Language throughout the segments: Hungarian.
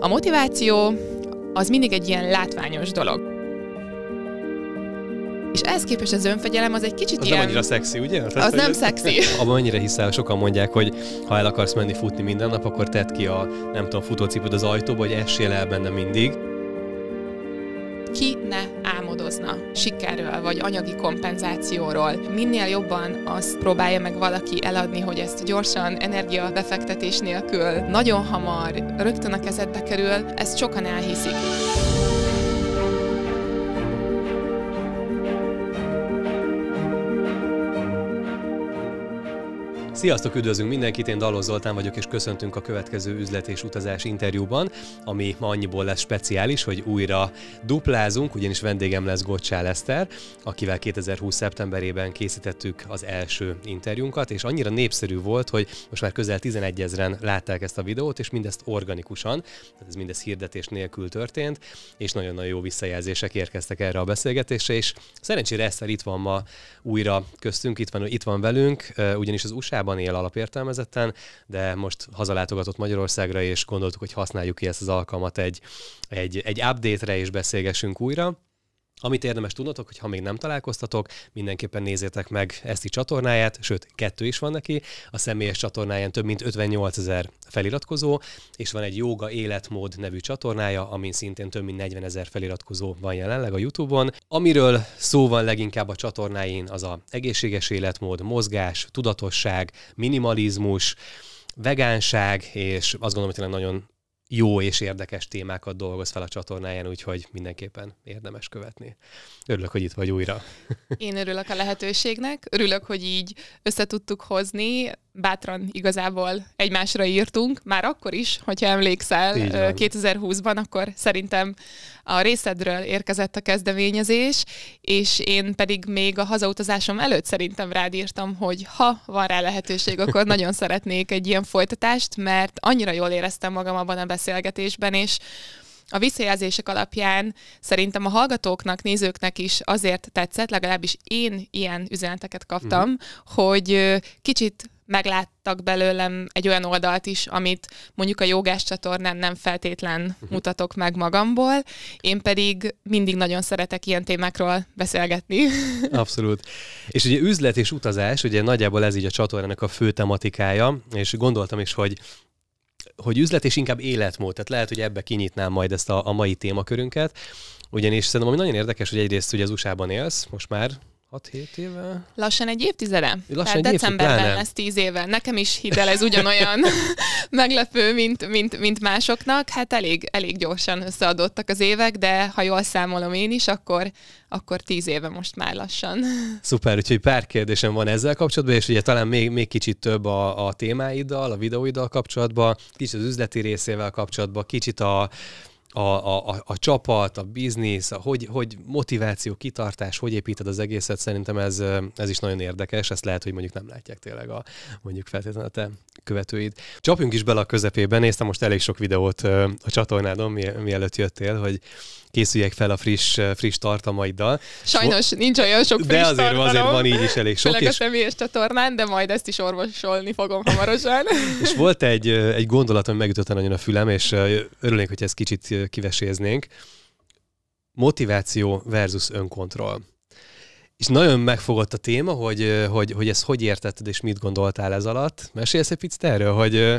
A motiváció az mindig egy ilyen látványos dolog. És ehhez képest az önfegyelem az egy kicsit az ilyen... nem annyira szexi, ugye? Tehát, az nem szexi. Abban annyira hiszel, sokan mondják, hogy ha el akarsz menni futni minden nap, akkor tedd ki a, nem tudom, futócipőd az ajtóba, hogy essél el benne mindig. Ki ne változna sikerről vagy anyagi kompenzációról. Minél jobban azt próbálja meg valaki eladni, hogy ezt gyorsan, energiabefektetés nélkül, nagyon hamar, rögtön a kezedbe kerül, ezt sokan elhiszik. Sziasztok, üdvözlünk mindenkit, én Dalos Zoltán vagyok, és köszöntünk a következő üzlet és utazás interjúban, ami ma annyiból lesz speciális, hogy újra duplázunk, ugyanis vendégem lesz Gocsá Leszter, akivel 2020. szeptemberében készítettük az első interjúnkat, és annyira népszerű volt, hogy most már közel 11 ezeren látták ezt a videót, és mindezt organikusan, ez mindez hirdetés nélkül történt, és nagyon-nagyon jó visszajelzések érkeztek erre a beszélgetésre, és szerencsére Eszter itt van ma újra köztünk, itt van, itt van velünk, ugyanis az usa Amerikában él alapértelmezetten, de most hazalátogatott Magyarországra, és gondoltuk, hogy használjuk ki ezt az alkalmat egy, egy, egy update-re, és beszélgessünk újra. Amit érdemes tudnotok, hogy ha még nem találkoztatok, mindenképpen nézzétek meg ezt a csatornáját, sőt, kettő is van neki. A személyes csatornáján több mint 58 ezer feliratkozó, és van egy Jóga Életmód nevű csatornája, amin szintén több mint 40 ezer feliratkozó van jelenleg a YouTube-on. Amiről szó van leginkább a csatornáin, az a egészséges életmód, mozgás, tudatosság, minimalizmus, vegánság, és azt gondolom, hogy tényleg nagyon jó és érdekes témákat dolgoz fel a csatornáján, úgyhogy mindenképpen érdemes követni. Örülök, hogy itt vagy újra. Én örülök a lehetőségnek, örülök, hogy így összetudtuk hozni, bátran igazából egymásra írtunk, már akkor is, hogyha emlékszel, 2020-ban, akkor szerintem a részedről érkezett a kezdeményezés, és én pedig még a hazautazásom előtt szerintem rád írtam, hogy ha van rá lehetőség, akkor nagyon szeretnék egy ilyen folytatást, mert annyira jól éreztem magam abban a beszélgetésben, és a visszajelzések alapján szerintem a hallgatóknak, nézőknek is azért tetszett, legalábbis én ilyen üzeneteket kaptam, uh-huh. hogy kicsit megláttak belőlem egy olyan oldalt is, amit mondjuk a jogás csatornán nem feltétlen uh-huh. mutatok meg magamból, én pedig mindig nagyon szeretek ilyen témákról beszélgetni. Abszolút. És ugye üzlet és utazás, ugye nagyjából ez így a csatornának a fő tematikája, és gondoltam is, hogy hogy üzlet és inkább életmód. Tehát lehet, hogy ebbe kinyitnám majd ezt a, a mai témakörünket. Ugyanis szerintem, ami nagyon érdekes, hogy egyrészt ugye az USA-ban élsz most már, 6-7 éve? Lassan egy évtizede. Lassan Tehát egy decemberben évtizede. lesz 10 éve. Nekem is hidel ez ugyanolyan meglepő, mint, mint, mint másoknak. Hát elég, elég gyorsan összeadottak az évek, de ha jól számolom én is, akkor, akkor 10 éve most már lassan. Szuper, úgyhogy pár kérdésem van ezzel kapcsolatban, és ugye talán még, még kicsit több a, a témáiddal, a videóiddal kapcsolatban, kicsit az üzleti részével kapcsolatban, kicsit a a, a, a, a csapat, a biznisz, a, hogy, hogy motiváció, kitartás, hogy építed az egészet, szerintem ez, ez is nagyon érdekes, ezt lehet, hogy mondjuk nem látják tényleg a mondjuk feltétlenül a te követőid. Csapjunk is bele a közepébe, néztem most elég sok videót a csatornádon, mielőtt jöttél, hogy készüljek fel a friss, friss tartalmaiddal. Sajnos so, nincs olyan sok friss De azért, tartalom, azért van így is elég sok. Főleg a személyes csatornán, de majd ezt is orvosolni fogom hamarosan. és volt egy, egy gondolat, ami megütötte nagyon a fülem, és örülnék, hogy ezt kicsit kiveséznénk. Motiváció versus önkontroll. És nagyon megfogott a téma, hogy, hogy, hogy ezt hogy értetted, és mit gondoltál ez alatt. Mesélsz egy picit erről, hogy,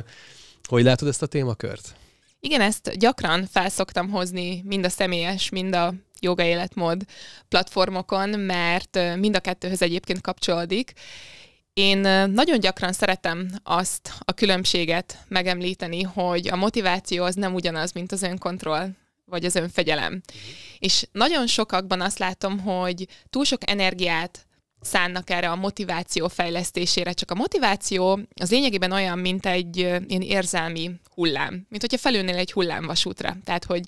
hogy látod ezt a témakört? Igen, ezt gyakran felszoktam hozni mind a személyes, mind a joga életmód platformokon, mert mind a kettőhöz egyébként kapcsolódik. Én nagyon gyakran szeretem azt a különbséget megemlíteni, hogy a motiváció az nem ugyanaz, mint az önkontroll vagy az önfegyelem. Mhm. És nagyon sokakban azt látom, hogy túl sok energiát szánnak erre a motiváció fejlesztésére, csak a motiváció az lényegében olyan, mint egy ilyen érzelmi hullám, mint hogyha felülnél egy hullámvasútra. Tehát, hogy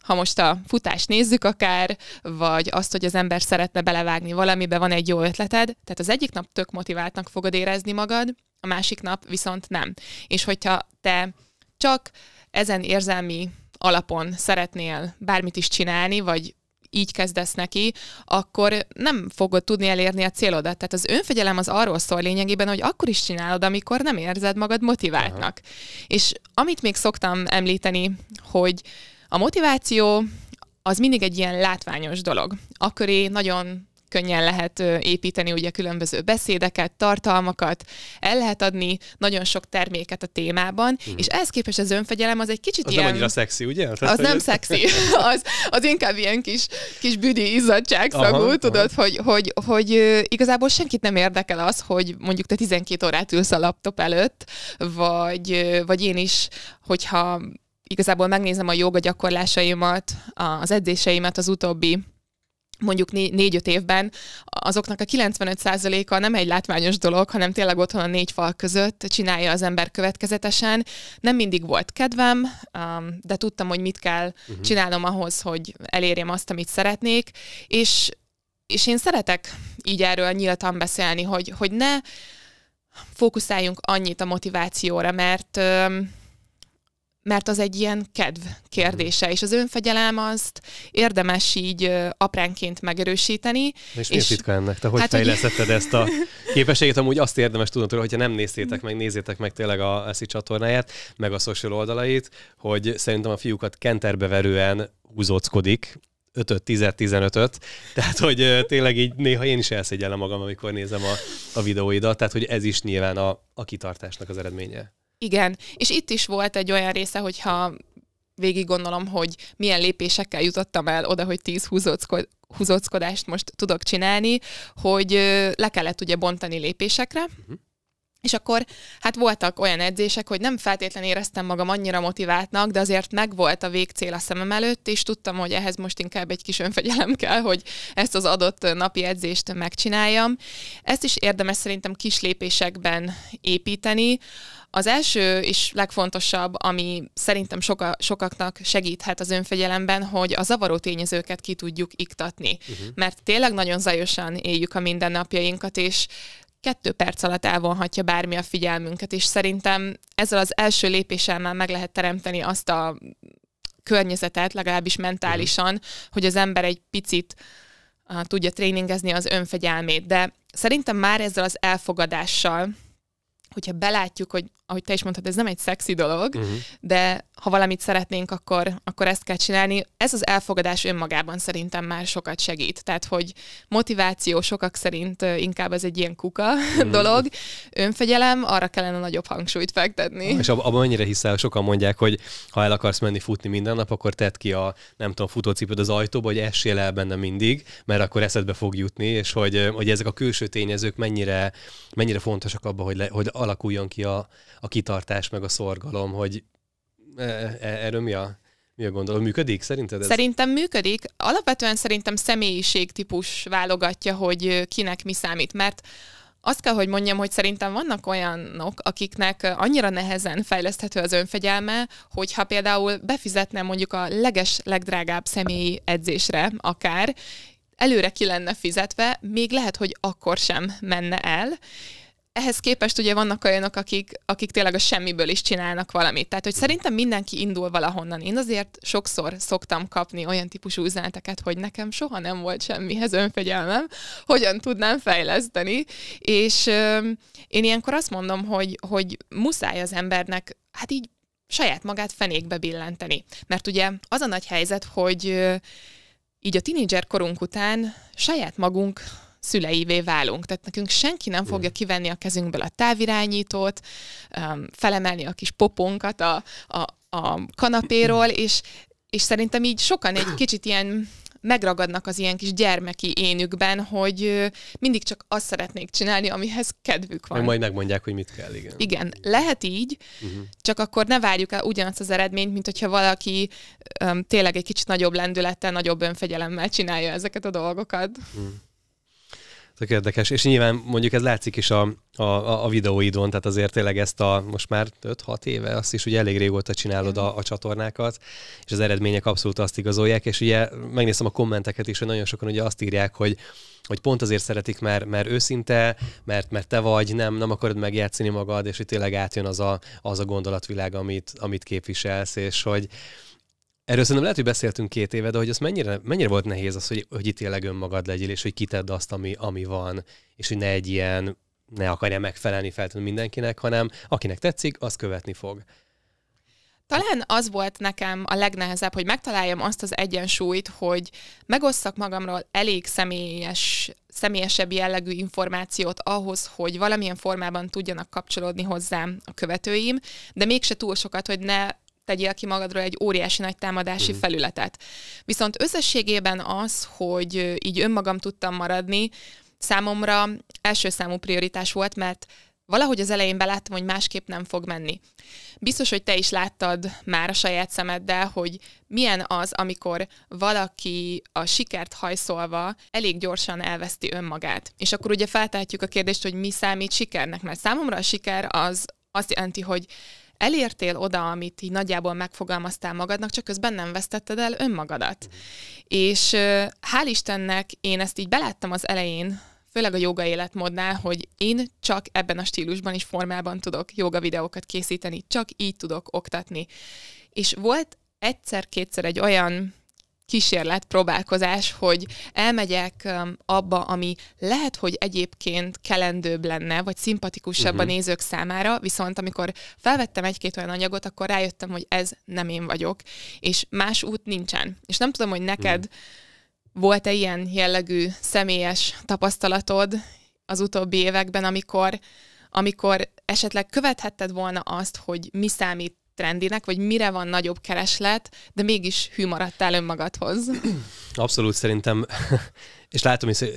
ha most a futást nézzük akár, vagy azt, hogy az ember szeretne belevágni valamibe, van egy jó ötleted, tehát az egyik nap tök motiváltnak fogod érezni magad, a másik nap viszont nem. És hogyha te csak ezen érzelmi alapon szeretnél bármit is csinálni, vagy így kezdesz neki, akkor nem fogod tudni elérni a célodat. Tehát az önfegyelem az arról szól lényegében, hogy akkor is csinálod, amikor nem érzed magad motiváltnak. Aha. És amit még szoktam említeni, hogy a motiváció az mindig egy ilyen látványos dolog. Akköré nagyon könnyen lehet építeni ugye különböző beszédeket, tartalmakat, el lehet adni nagyon sok terméket a témában, mm. és ehhez képest az önfegyelem az egy kicsit az ilyen... nem annyira szexi, ugye? Tehát, az nem ez... szexi, az, az inkább ilyen kis, kis büdi aha, tudod, aha. Hogy, hogy, hogy igazából senkit nem érdekel az, hogy mondjuk te 12 órát ülsz a laptop előtt, vagy, vagy én is, hogyha igazából megnézem a joga gyakorlásaimat, az edzéseimet az utóbbi mondjuk négy-öt évben, azoknak a 95%-a nem egy látványos dolog, hanem tényleg otthon a négy fal között csinálja az ember következetesen. Nem mindig volt kedvem, um, de tudtam, hogy mit kell uh-huh. csinálnom ahhoz, hogy elérjem azt, amit szeretnék, és, és én szeretek így erről nyíltan beszélni, hogy, hogy ne fókuszáljunk annyit a motivációra, mert mert az egy ilyen kedv kérdése, és az önfegyelem azt érdemes így apránként megerősíteni. És, és mi titka ennek? Te hogy hát, fejlesztetted hogy... ezt a képességet? Amúgy azt érdemes tudni hogy hogyha nem néztétek meg, nézzétek meg tényleg a eszi csatornáját, meg a social oldalait, hogy szerintem a fiúkat kenterbeverően húzóckodik, 5-öt, 10 15-öt. Tehát, hogy tényleg így néha én is elszegyellem magam, amikor nézem a, a videóidat. Tehát, hogy ez is nyilván a, a kitartásnak az eredménye. Igen, és itt is volt egy olyan része, hogyha végig gondolom, hogy milyen lépésekkel jutottam el oda, hogy 10 húzóckod, húzóckodást most tudok csinálni, hogy le kellett ugye bontani lépésekre, uh-huh. És akkor hát voltak olyan edzések, hogy nem feltétlenül éreztem magam annyira motiváltnak, de azért megvolt a végcél a szemem előtt, és tudtam, hogy ehhez most inkább egy kis önfegyelem kell, hogy ezt az adott napi edzést megcsináljam. Ezt is érdemes szerintem kis lépésekben építeni. Az első és legfontosabb, ami szerintem soka, sokaknak segíthet az önfegyelemben, hogy a zavaró tényezőket ki tudjuk iktatni. Uh-huh. Mert tényleg nagyon zajosan éljük a mindennapjainkat, és kettő perc alatt elvonhatja bármi a figyelmünket, és szerintem ezzel az első lépéssel már meg lehet teremteni azt a környezetet, legalábbis mentálisan, mhm. hogy az ember egy picit uh, tudja tréningezni az önfegyelmét. De szerintem már ezzel az elfogadással, hogyha belátjuk, hogy ahogy te is mondtad, ez nem egy szexi dolog, uh-huh. de ha valamit szeretnénk, akkor, akkor ezt kell csinálni. Ez az elfogadás önmagában szerintem már sokat segít. Tehát, hogy motiváció sokak szerint inkább ez egy ilyen kuka uh-huh. dolog. Önfegyelem, arra kellene nagyobb hangsúlyt fektetni. És abban mennyire hiszel, sokan mondják, hogy ha el akarsz menni futni minden nap, akkor tedd ki a, nem tudom, futócipőd az ajtóba, hogy essél el benne mindig, mert akkor eszedbe fog jutni, és hogy, hogy ezek a külső tényezők mennyire, mennyire fontosak abban, hogy, le, hogy alakuljon ki a, a kitartás, meg a szorgalom, hogy e, e, erről mi a, mi a gondolom? Működik szerinted ez? Szerintem működik. Alapvetően szerintem személyiségtípus válogatja, hogy kinek mi számít, mert azt kell, hogy mondjam, hogy szerintem vannak olyanok, akiknek annyira nehezen fejleszthető az önfegyelme, hogyha például befizetne mondjuk a leges, legdrágább személyi edzésre akár, előre ki lenne fizetve, még lehet, hogy akkor sem menne el, ehhez képest ugye vannak olyanok, akik, akik tényleg a semmiből is csinálnak valamit. Tehát, hogy szerintem mindenki indul valahonnan. Én azért sokszor szoktam kapni olyan típusú üzeneteket, hogy nekem soha nem volt semmihez önfegyelmem, hogyan tudnám fejleszteni. És euh, én ilyenkor azt mondom, hogy, hogy muszáj az embernek, hát így saját magát fenékbe billenteni. Mert ugye az a nagy helyzet, hogy euh, így a tinédzser korunk után saját magunk szüleivé válunk. Tehát nekünk senki nem fogja kivenni a kezünkből a távirányítót, um, felemelni a kis popunkat a, a, a kanapéról, és, és szerintem így sokan egy kicsit ilyen megragadnak az ilyen kis gyermeki énükben, hogy mindig csak azt szeretnék csinálni, amihez kedvük van. Meg majd megmondják, hogy mit kell, igen. Igen, lehet így, uh-huh. csak akkor ne várjuk el ugyanazt az eredményt, mint hogyha valaki um, tényleg egy kicsit nagyobb lendülettel, nagyobb önfegyelemmel csinálja ezeket a dolgokat. Uh-huh. Tök érdekes, és nyilván mondjuk ez látszik is a, a, a videóidon, tehát azért tényleg ezt a most már 5-6 éve, azt is ugye elég régóta csinálod a, a csatornákat, és az eredmények abszolút azt igazolják, és ugye megnéztem a kommenteket is, hogy nagyon sokan ugye azt írják, hogy hogy pont azért szeretik, mert, mert őszinte, mert, mert te vagy, nem, nem akarod megjátszani magad, és hogy tényleg átjön az a, az a gondolatvilág, amit, amit képviselsz, és hogy, Erről szerintem lehet, hogy beszéltünk két éve, de hogy az mennyire, mennyire volt nehéz az, hogy, hogy itt tényleg önmagad legyél, és hogy kitedd azt, ami, ami van, és hogy ne egy ilyen, ne akarja megfelelni feltétlenül mindenkinek, hanem akinek tetszik, az követni fog. Talán az volt nekem a legnehezebb, hogy megtaláljam azt az egyensúlyt, hogy megosszak magamról elég személyes, személyesebb jellegű információt ahhoz, hogy valamilyen formában tudjanak kapcsolódni hozzám a követőim, de mégse túl sokat, hogy ne tegyél ki magadról egy óriási nagy támadási mm. felületet. Viszont összességében az, hogy így önmagam tudtam maradni, számomra első számú prioritás volt, mert valahogy az elején beláttam, hogy másképp nem fog menni. Biztos, hogy te is láttad már a saját szemeddel, hogy milyen az, amikor valaki a sikert hajszolva elég gyorsan elveszti önmagát. És akkor ugye feltehetjük a kérdést, hogy mi számít sikernek, mert számomra a siker az azt jelenti, hogy elértél oda, amit így nagyjából megfogalmaztál magadnak, csak közben nem vesztetted el önmagadat. És hál' Istennek én ezt így beláttam az elején, főleg a joga életmódnál, hogy én csak ebben a stílusban és formában tudok joga videókat készíteni, csak így tudok oktatni. És volt egyszer-kétszer egy olyan kísérlet, próbálkozás, hogy elmegyek abba, ami lehet, hogy egyébként kelendőbb lenne, vagy szimpatikusabb uh-huh. a mhm. nézők számára, viszont amikor felvettem egy-két olyan anyagot, akkor rájöttem, hogy ez nem én vagyok, és más út nincsen. És nem tudom, hogy neked uh-huh. volt-e ilyen jellegű személyes tapasztalatod az utóbbi években, amikor amikor esetleg követhetted volna azt, hogy mi számít trendinek, vagy mire van nagyobb kereslet, de mégis hű maradtál önmagadhoz. Abszolút szerintem, és látom, hogy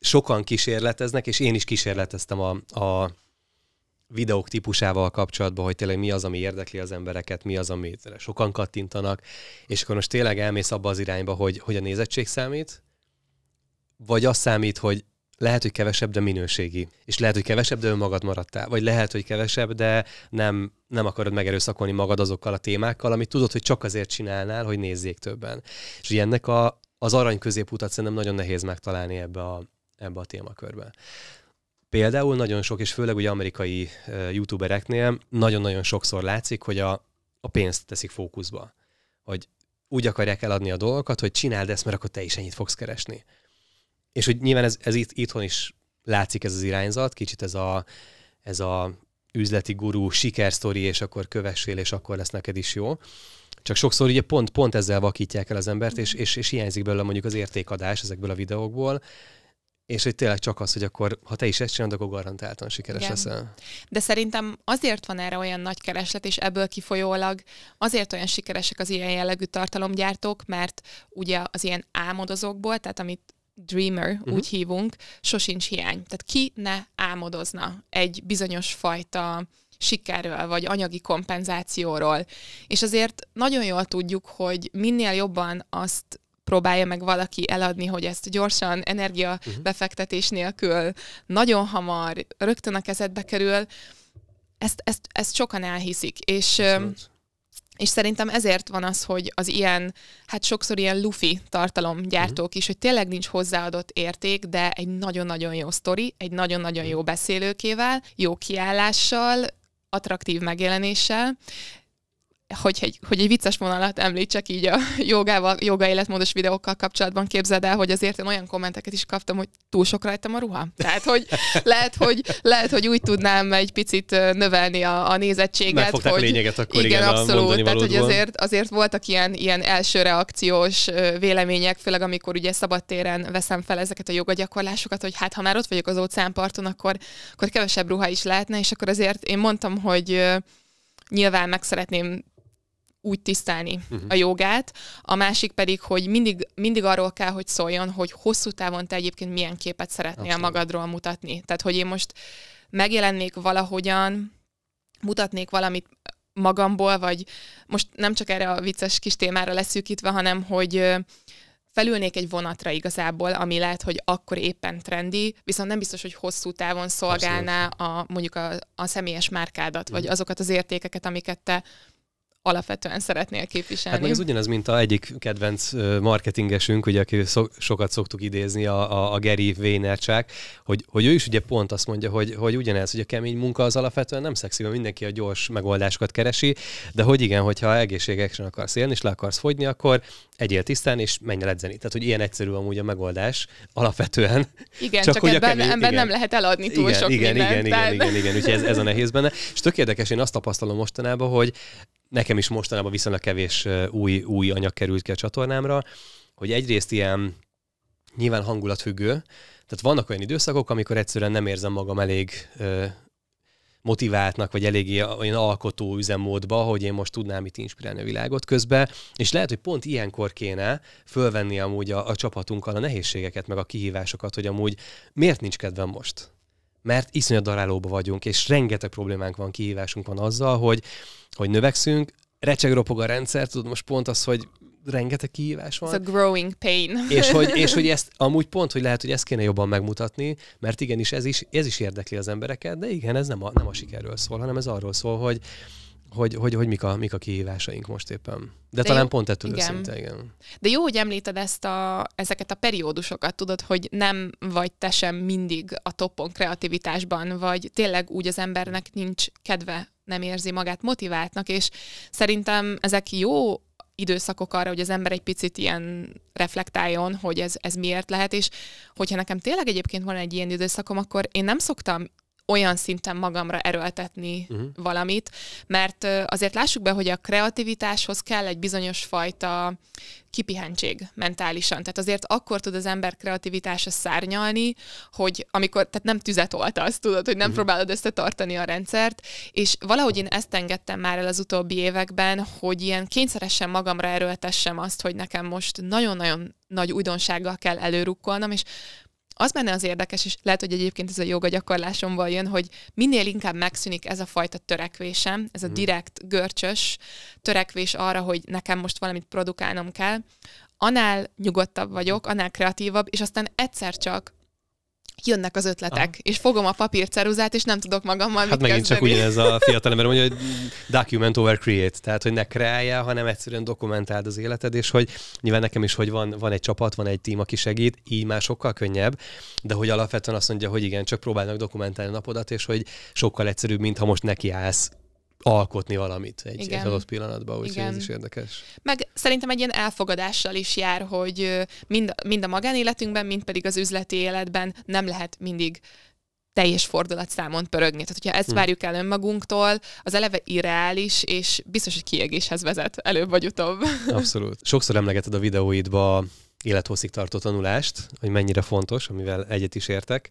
sokan kísérleteznek, és én is kísérleteztem a, a videók típusával kapcsolatban, hogy tényleg mi az, ami érdekli az embereket, mi az, amit sokan kattintanak, és akkor most tényleg elmész abba az irányba, hogy, hogy a nézettség számít, vagy az számít, hogy lehet, hogy kevesebb, de minőségi. És lehet, hogy kevesebb, de önmagad maradtál. Vagy lehet, hogy kevesebb, de nem nem akarod megerőszakolni magad azokkal a témákkal, amit tudod, hogy csak azért csinálnál, hogy nézzék többen. És ennek a, az arany középutat szerintem nagyon nehéz megtalálni ebbe a, ebbe a témakörbe. Például nagyon sok, és főleg ugye amerikai uh, youtubereknél nagyon-nagyon sokszor látszik, hogy a, a pénzt teszik fókuszba. Hogy úgy akarják eladni a dolgokat, hogy csináld ezt, mert akkor te is ennyit fogsz keresni. És hogy nyilván ez, ez itt, itthon is látszik ez az irányzat, kicsit ez a, ez a üzleti gurú, sikersztori, és akkor kövessél, és akkor lesz neked is jó. Csak sokszor ugye pont, pont ezzel vakítják el az embert, és, és, és hiányzik belőle mondjuk az értékadás ezekből a videókból, és hogy tényleg csak az, hogy akkor, ha te is ezt csinálod, akkor garantáltan sikeres Igen. leszel. De szerintem azért van erre olyan nagy kereslet, és ebből kifolyólag azért olyan sikeresek az ilyen jellegű tartalomgyártók, mert ugye az ilyen álmodozókból, tehát amit dreamer, uh-huh. úgy hívunk, sosincs hiány. Tehát ki ne álmodozna egy bizonyos fajta sikerről, vagy anyagi kompenzációról. És azért nagyon jól tudjuk, hogy minél jobban azt próbálja meg valaki eladni, hogy ezt gyorsan, energia mhm. befektetés nélkül, nagyon hamar, rögtön a kezedbe kerül, ezt, ezt, ezt sokan elhiszik. És Köszönöm. És szerintem ezért van az, hogy az ilyen, hát sokszor ilyen lufi tartalomgyártók mhm. is, hogy tényleg nincs hozzáadott érték, de egy nagyon-nagyon jó sztori, egy nagyon-nagyon mhm. jó beszélőkével, jó kiállással, attraktív megjelenéssel, hogy egy, hogy egy vicces vonalat említsek így a jogával, joga életmódos videókkal kapcsolatban, képzeld el, hogy azért én olyan kommenteket is kaptam, hogy túl sok rajtam a ruhám. Tehát, hogy lehet, hogy, lehet, hogy úgy tudnám egy picit növelni a, a nézettséget. Megfogták hogy, lényeget akkor, igen, igen abszolút. Tehát, hogy azért, azért voltak ilyen, ilyen első reakciós vélemények, főleg amikor ugye szabadtéren veszem fel ezeket a jogagyakorlásokat, hogy hát ha már ott vagyok az óceánparton, akkor, akkor kevesebb ruha is lehetne, és akkor azért én mondtam, hogy nyilván meg szeretném úgy tisztelni uh-huh. a jogát, a másik pedig, hogy mindig, mindig arról kell, hogy szóljon, hogy hosszú távon te egyébként milyen képet szeretnél Abszolút. magadról mutatni. Tehát, hogy én most megjelennék valahogyan, mutatnék valamit magamból, vagy most nem csak erre a vicces kis témára leszűkítve, hanem hogy felülnék egy vonatra igazából, ami lehet, hogy akkor éppen trendi, viszont nem biztos, hogy hosszú távon szolgálná a, mondjuk a, a személyes márkádat, vagy mhm. azokat az értékeket, amiket te alapvetően szeretnél képviselni. Hát meg ez ugyanaz, mint a egyik kedvenc marketingesünk, ugye, aki so- sokat szoktuk idézni, a, a, a Gary Vaynerchuk, hogy, hogy ő is ugye pont azt mondja, hogy, hogy ugyanez, hogy a kemény munka az alapvetően nem szexi, mert mindenki a gyors megoldásokat keresi, de hogy igen, hogyha egészségesen akarsz élni, és le akarsz fogyni, akkor egyél tisztán, és menj el edzeni. Tehát, hogy ilyen egyszerű amúgy a megoldás alapvetően. Igen, csak, csak hogy ebben, kemény, ebben igen. nem lehet eladni túl igen, sok igen, mindent. Igen, tehát... igen, igen, igen, igen, úgyhogy ez, ez a nehéz benne. És tök érdekes, én azt tapasztalom mostanában, hogy nekem is mostanában viszonylag kevés új, új anyag került ki a csatornámra, hogy egyrészt ilyen nyilván hangulatfüggő, tehát vannak olyan időszakok, amikor egyszerűen nem érzem magam elég motiváltnak, vagy eléggé olyan alkotó üzemmódba, hogy én most tudnám itt inspirálni a világot közben, és lehet, hogy pont ilyenkor kéne fölvenni amúgy a, a csapatunkkal a nehézségeket, meg a kihívásokat, hogy amúgy miért nincs kedvem most? mert iszonyat darálóba vagyunk, és rengeteg problémánk van, kihívásunk van azzal, hogy, hogy növekszünk, recseg ropog a rendszer, tudod most pont az, hogy rengeteg kihívás van. It's a growing pain. és, hogy, és hogy ezt amúgy pont, hogy lehet, hogy ezt kéne jobban megmutatni, mert igenis ez is, ez is érdekli az embereket, de igen, ez nem a, nem a sikerről szól, hanem ez arról szól, hogy, hogy, hogy, hogy mik, a, mik a kihívásaink most éppen. De, De talán jó, pont ettől igen. őszinte, igen. De jó, hogy említed ezt a, ezeket a periódusokat, tudod, hogy nem vagy te sem mindig a toppon kreativitásban, vagy tényleg úgy az embernek nincs kedve, nem érzi magát motiváltnak, és szerintem ezek jó időszakok arra, hogy az ember egy picit ilyen reflektáljon, hogy ez, ez miért lehet, és hogyha nekem tényleg egyébként van egy ilyen időszakom, akkor én nem szoktam olyan szinten magamra erőltetni uh-huh. valamit, mert azért lássuk be, hogy a kreativitáshoz kell egy bizonyos fajta kipihentség mentálisan. Tehát azért akkor tud az ember kreativitása szárnyalni, hogy amikor, tehát nem tüzet oltasz, tudod, hogy nem uh-huh. próbálod összetartani a rendszert, és valahogy én ezt engedtem már el az utóbbi években, hogy ilyen kényszeresen magamra erőltessem azt, hogy nekem most nagyon-nagyon nagy újdonsággal kell előrukkolnom, és az benne az érdekes, és lehet, hogy egyébként ez a joga gyakorlásomból jön, hogy minél inkább megszűnik ez a fajta törekvésem, ez a mhm. direkt, görcsös törekvés arra, hogy nekem most valamit produkálnom kell, annál nyugodtabb vagyok, annál kreatívabb, és aztán egyszer csak jönnek az ötletek, Aha. és fogom a papírceruzát, és nem tudok magammal Hát mit megint kezdeni. csak ugyanez a fiatal ember mondja, hogy document over create, tehát hogy ne kreálja, hanem egyszerűen dokumentáld az életed, és hogy nyilván nekem is, hogy van, van egy csapat, van egy tím, aki segít, így már sokkal könnyebb, de hogy alapvetően azt mondja, hogy igen, csak próbálnak dokumentálni a napodat, és hogy sokkal egyszerűbb, mint ha most nekiállsz alkotni valamit egy, egy adott pillanatban, úgyhogy ez is érdekes. Meg szerintem egy ilyen elfogadással is jár, hogy mind, mind a magánéletünkben, mind pedig az üzleti életben nem lehet mindig teljes fordulatszámon pörögni. Tehát, hogyha ezt hm. várjuk el önmagunktól, az eleve irreális, és biztos, hogy kiegéshez vezet előbb vagy utóbb. Abszolút. Sokszor emlegeted a videóidba élethosszig tartó tanulást, hogy mennyire fontos, amivel egyet is értek.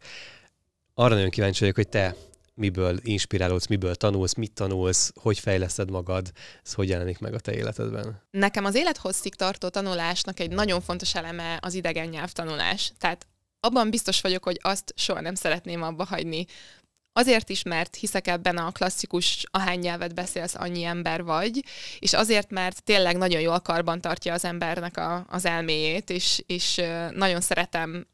Arra nagyon kíváncsi vagyok, hogy te miből inspirálódsz, miből tanulsz, mit tanulsz, hogy fejleszted magad, ez hogy jelenik meg a te életedben? Nekem az élethosszig tartó tanulásnak egy nagyon fontos eleme az idegen nyelv tanulás. Tehát abban biztos vagyok, hogy azt soha nem szeretném abba hagyni. Azért is, mert hiszek ebben a klasszikus ahány nyelvet beszélsz, annyi ember vagy, és azért, mert tényleg nagyon jól karban tartja az embernek a, az elméjét, és, és nagyon szeretem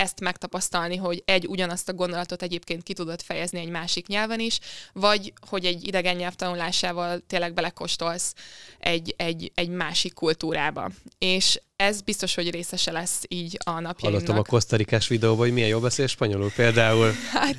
ezt megtapasztalni, hogy egy ugyanazt a gondolatot egyébként ki tudod fejezni egy másik nyelven is, vagy hogy egy idegen nyelv tanulásával tényleg belekostolsz egy, egy, egy másik kultúrába. És ez biztos, hogy részese lesz így a napjainknak. Hallottam a kosztarikás videóban, hogy milyen jól beszél spanyolul például. Hát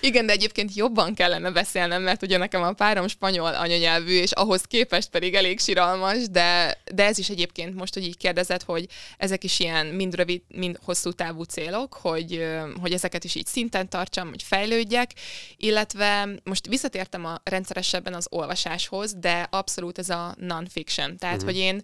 igen, de egyébként jobban kellene beszélnem, mert ugye nekem a párom spanyol anyanyelvű, és ahhoz képest pedig elég siralmas, de, de ez is egyébként most, hogy így kérdezed, hogy ezek is ilyen mind rövid, mind hosszú távú célok, hogy, hogy ezeket is így szinten tartsam, hogy fejlődjek, illetve most visszatértem a rendszeresebben az olvasáshoz, de abszolút ez a non-fiction. Tehát, mm. hogy én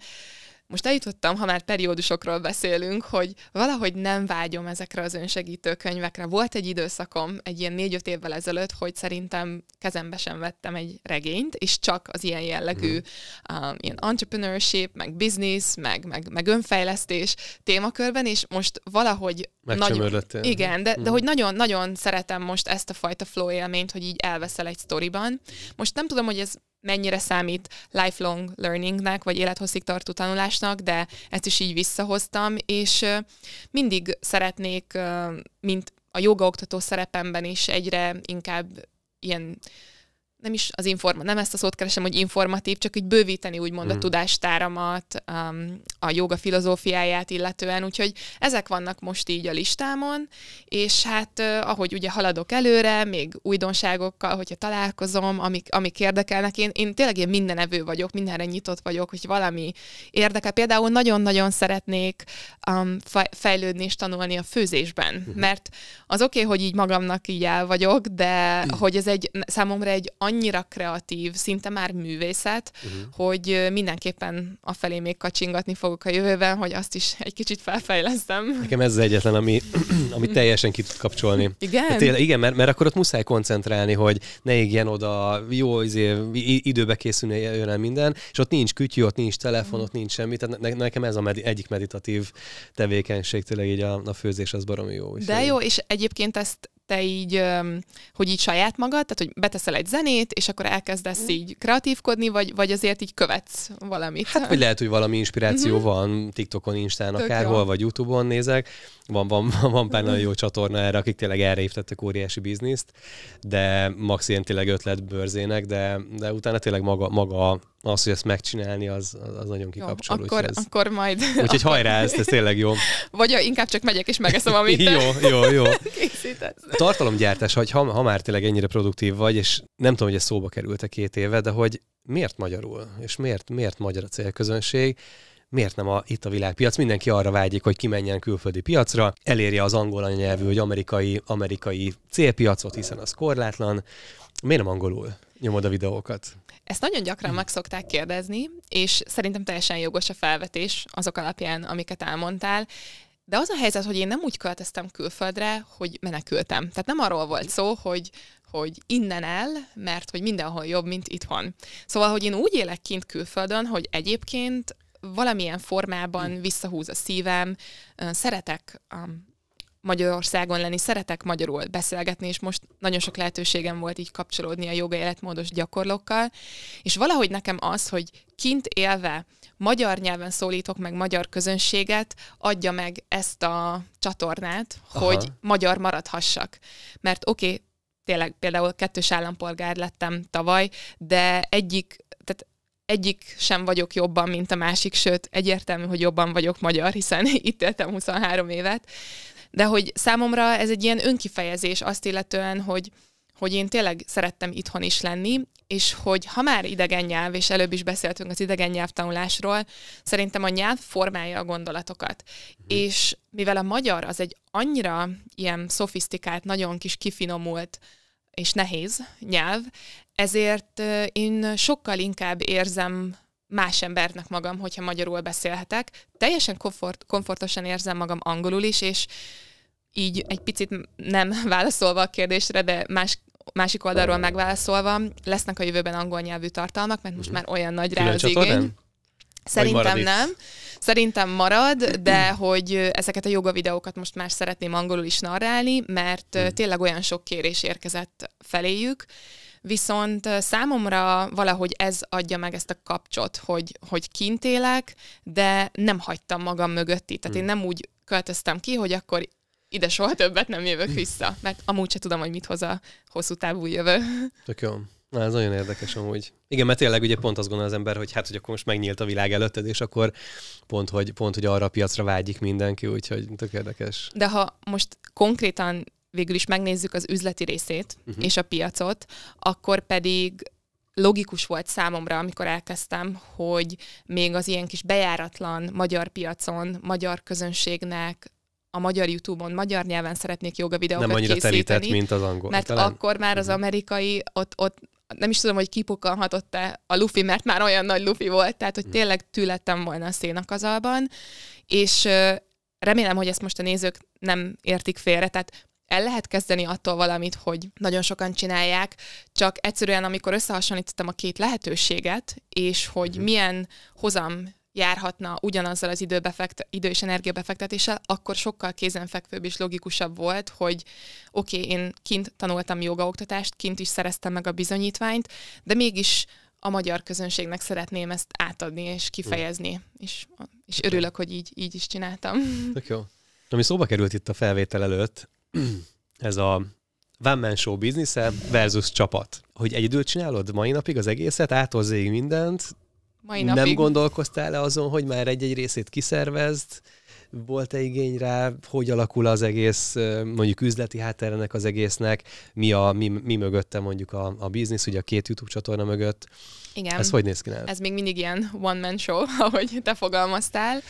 most eljutottam, ha már periódusokról beszélünk, hogy valahogy nem vágyom ezekre az önsegítő könyvekre. Volt egy időszakom, egy ilyen négy-öt évvel ezelőtt, hogy szerintem kezembe sem vettem egy regényt, és csak az ilyen jellegű um, uh, ilyen entrepreneurship, meg business, meg, meg, meg önfejlesztés témakörben, és most valahogy Megcsömörlöttél. Mhm. igen, de, de mhm. hogy nagyon-nagyon szeretem most ezt a fajta flow élményt, hogy így elveszel egy sztoriban. Most nem tudom, hogy ez mennyire számít lifelong learningnek, vagy élethosszig tartó tanulásnak, de ezt is így visszahoztam, és mindig szeretnék, mint a jogaoktató szerepemben is egyre inkább ilyen nem is az informa, nem ezt a szót keresem, hogy informatív, csak így bővíteni úgymond mm. a tudástáramat, um, a joga filozófiáját illetően, úgyhogy ezek vannak most így a listámon, és hát uh, ahogy ugye haladok előre, még újdonságokkal, hogyha találkozom, amik, amik érdekelnek, én, én tényleg én mindenevő vagyok, mindenre nyitott vagyok, hogy valami érdekel. Például nagyon-nagyon szeretnék um, fejlődni és tanulni a főzésben, mm. mert az oké, okay, hogy így magamnak így el vagyok, de hogy ez egy számomra egy annyira kreatív, szinte már művészet, uh-huh. hogy mindenképpen a felé még kacsingatni fogok a jövőben, hogy azt is egy kicsit felfejlesztem. Nekem ez az egyetlen, ami, ami teljesen ki tud kapcsolni. Igen? Hát, igen, mert, mert akkor ott muszáj koncentrálni, hogy ne égjen oda, jó izé, időbe készüljön el minden, és ott nincs kütyű, ott nincs telefon, ott nincs semmi, tehát ne, nekem ez a med- egyik meditatív tevékenység, tényleg így a, a főzés az baromi jó. De jó, és egyébként ezt te így, hogy így saját magad, tehát hogy beteszel egy zenét, és akkor elkezdesz mhm. így kreatívkodni, vagy, vagy azért így követsz valamit? Hát, hogy lehet, hogy valami inspiráció uh-huh. van TikTokon, Instán, Tök akárhol, jó. vagy YouTube-on nézek. Van, van, van, van pár mhm. nagyon jó csatorna erre, akik tényleg erre évtettek óriási bizniszt, de max ilyen tényleg ötletbőrzének, de, de utána tényleg maga, maga az, hogy ezt megcsinálni, az, az nagyon kikapcsolódik akkor, ez... akkor majd. Úgyhogy hajrá, ez, ez tényleg jó. Vagy inkább csak megyek és megeszem, amit Jó, jó, jó. Készítesz. Tartalomgyártás, hogy ha, ha már tényleg ennyire produktív vagy, és nem tudom, hogy ez szóba került a két éve, de hogy miért magyarul, és miért, miért magyar a célközönség, miért nem a, itt a világpiac? Mindenki arra vágyik, hogy kimenjen külföldi piacra, elérje az angol anyanyelvű vagy amerikai, amerikai célpiacot, hiszen az korlátlan. Miért nem angolul nyomod a videókat? Ezt nagyon gyakran meg szokták kérdezni, és szerintem teljesen jogos a felvetés azok alapján, amiket elmondtál. De az a helyzet, hogy én nem úgy költöztem külföldre, hogy menekültem. Tehát nem arról volt szó, hogy hogy innen el, mert hogy mindenhol jobb, mint itthon. Szóval, hogy én úgy élek kint külföldön, hogy egyébként valamilyen formában hm. visszahúz a szívem. Szeretek Magyarországon lenni, szeretek magyarul beszélgetni, és most nagyon sok lehetőségem volt így kapcsolódni a joga életmódos gyakorlókkal, és valahogy nekem az, hogy kint élve magyar nyelven szólítok meg magyar közönséget, adja meg ezt a csatornát, Aha. hogy magyar maradhassak. Mert oké, okay, tényleg például kettős állampolgár lettem tavaly, de egyik egyik sem vagyok jobban, mint a másik, sőt, egyértelmű, hogy jobban vagyok magyar, hiszen itt éltem 23 évet, de hogy számomra ez egy ilyen önkifejezés azt illetően, hogy, hogy én tényleg szerettem itthon is lenni, és hogy ha már idegen nyelv, és előbb is beszéltünk az idegen nyelvtanulásról, szerintem a nyelv formálja a gondolatokat. Mm. És mivel a magyar az egy annyira ilyen szofisztikált, nagyon kis kifinomult és nehéz nyelv, ezért én sokkal inkább érzem más embernek magam, hogyha magyarul beszélhetek. Teljesen komfort, komfortosan érzem magam angolul is, és így egy picit nem válaszolva a kérdésre, de más, másik oldalról megválaszolva, lesznek a jövőben angol nyelvű tartalmak, mert most mhm. már olyan nagy rá az igény. Szerintem nem. Szerintem marad, de mhm. hogy ezeket a joga videókat most már szeretném angolul is narrálni, mert mhm. tényleg olyan sok kérés érkezett feléjük, Viszont számomra valahogy ez adja meg ezt a kapcsot, hogy, hogy kint élek, de nem hagytam magam mögötti. Tehát én hmm. nem úgy költöztem ki, hogy akkor ide soha többet nem jövök vissza, mert amúgy se tudom, hogy mit hoz a hosszú távú jövő. Tök jó. Na, ez nagyon érdekes amúgy. Igen, mert tényleg ugye pont azt gondol az ember, hogy hát, hogy akkor most megnyílt a világ előtted, és akkor pont, hogy, pont, hogy arra a piacra vágyik mindenki, úgyhogy tök érdekes. De ha most konkrétan végül is megnézzük az üzleti részét uh-huh. és a piacot, akkor pedig logikus volt számomra, amikor elkezdtem, hogy még az ilyen kis bejáratlan magyar piacon, magyar közönségnek a magyar YouTube-on, magyar nyelven szeretnék joga videókat Nem annyira készíteni, terített, mint az angol. Mert talán? akkor már az mhm. amerikai, ott, ott nem is tudom, hogy kipukkanhatott e a lufi, mert már olyan nagy lufi volt, tehát hogy mhm. tényleg tűlettem volna a szénakazalban, és remélem, hogy ezt most a nézők nem értik félre, tehát el lehet kezdeni attól valamit, hogy nagyon sokan csinálják, csak egyszerűen, amikor összehasonlítottam a két lehetőséget, és hogy mm-hmm. milyen hozam járhatna ugyanazzal az időbefekt, idő és energiabefektetéssel, akkor sokkal kézenfekvőbb és logikusabb volt, hogy oké, okay, én kint tanultam jogaoktatást, kint is szereztem meg a bizonyítványt, de mégis a magyar közönségnek szeretném ezt átadni és kifejezni, és, és örülök, hogy így, így is csináltam. Tök jó. Ami szóba került itt a felvétel előtt, ez a one man show business-e versus csapat. Hogy egyedül csinálod mai napig az egészet, ától mindent, mai napig. nem gondolkoztál -e azon, hogy már egy-egy részét kiszervezd, volt-e igény rá, hogy alakul az egész, mondjuk üzleti hátterenek az egésznek, mi, a, mi, mi mögötte mondjuk a, a biznisz, ugye a két YouTube csatorna mögött. Igen. Ez hogy néz ki nálad? Ez még mindig ilyen one-man show, ahogy te fogalmaztál.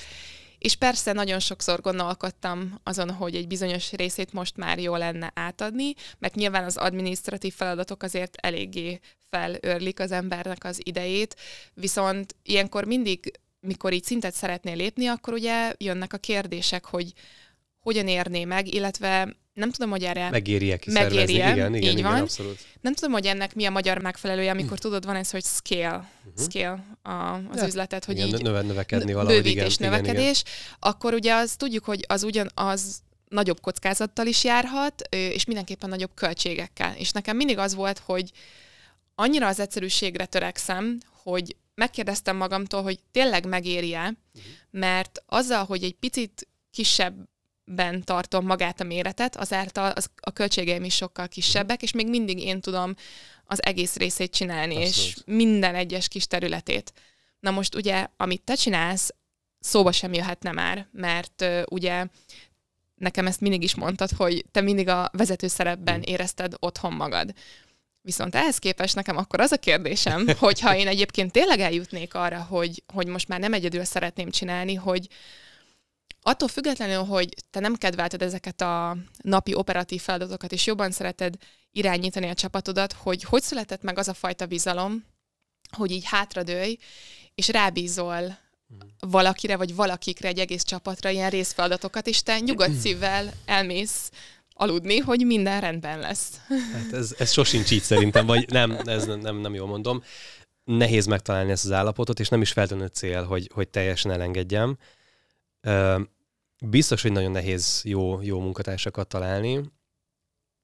És persze nagyon sokszor gondolkodtam azon, hogy egy bizonyos részét most már jó lenne átadni, mert nyilván az administratív feladatok azért eléggé felörlik az embernek az idejét, viszont ilyenkor mindig, mikor így szintet szeretnél lépni, akkor ugye jönnek a kérdések, hogy hogyan érné meg, illetve nem tudom, hogy erre megéri-e megéri igen, igen, így igen, van. Abszolút. Nem tudom, hogy ennek mi a magyar megfelelője, amikor mm. tudod, van ez, hogy scale, uh-huh. scale a, az De, üzletet, hogy igen, így növe, növekedni valahogy, bővítés, igen, növekedés, igen, igen. akkor ugye az tudjuk, hogy az ugyanaz nagyobb kockázattal is járhat, és mindenképpen nagyobb költségekkel. És nekem mindig az volt, hogy annyira az egyszerűségre törekszem, hogy megkérdeztem magamtól, hogy tényleg megéri-e, uh-huh. mert azzal, hogy egy picit kisebb ben tartom magát a méretet, azáltal az, a költségeim is sokkal kisebbek, és még mindig én tudom az egész részét csinálni, Abszolút. és minden egyes kis területét. Na most ugye, amit te csinálsz, szóba sem jöhetne már, mert uh, ugye nekem ezt mindig is mondtad, hogy te mindig a vezető szerepben hm. érezted otthon magad. Viszont ehhez képest nekem akkor az a kérdésem, hogyha én egyébként tényleg eljutnék arra, hogy, hogy most már nem egyedül szeretném csinálni, hogy, attól függetlenül, hogy te nem kedvelted ezeket a napi operatív feladatokat, és jobban szereted irányítani a csapatodat, hogy hogy született meg az a fajta bizalom, hogy így hátradőj, és rábízol hmm. valakire, vagy valakikre, egy egész csapatra ilyen részfeladatokat, és te nyugodt hmm. szívvel elmész aludni, hogy minden rendben lesz. Hát ez, ez sosincs így szerintem, vagy nem, ez nem, nem, nem jól mondom. Nehéz megtalálni ezt az állapotot, és nem is feltűnő cél, hogy, hogy teljesen elengedjem Biztos, hogy nagyon nehéz jó, jó munkatársakat találni,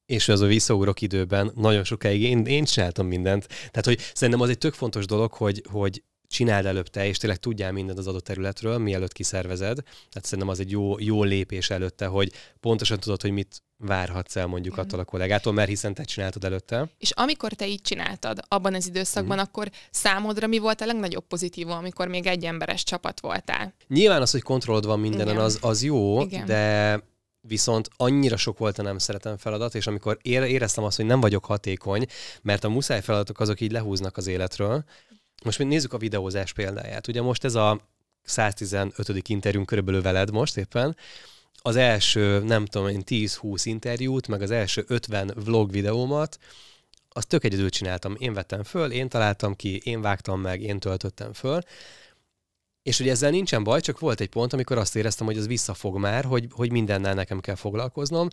és az a visszaugrok időben nagyon sokáig én, én csináltam mindent. Tehát, hogy szerintem az egy tök fontos dolog, hogy, hogy csináld előbb te, és tényleg tudjál mindent az adott területről, mielőtt kiszervezed. Tehát szerintem az egy jó, jó lépés előtte, hogy pontosan tudod, hogy mit várhatsz el mondjuk mhm. attól a kollégától, mert hiszen te csináltad előtte. És amikor te így csináltad abban az időszakban, mm. akkor számodra mi volt a legnagyobb pozitív, amikor még egy emberes csapat voltál? Nyilván az, hogy kontrollod van mindenen, az, az jó, Igen. de viszont annyira sok volt a nem szeretem feladat, és amikor éreztem azt, hogy nem vagyok hatékony, mert a muszáj feladatok azok így lehúznak az életről, most még nézzük a videózás példáját. Ugye most ez a 115. interjúnk körülbelül veled most éppen, az első, nem tudom én, 10-20 interjút, meg az első 50 vlog videómat, azt tök egyedül csináltam. Én vettem föl, én találtam ki, én vágtam meg, én töltöttem föl. És hogy ezzel nincsen baj, csak volt egy pont, amikor azt éreztem, hogy az visszafog már, hogy, hogy mindennel nekem kell foglalkoznom,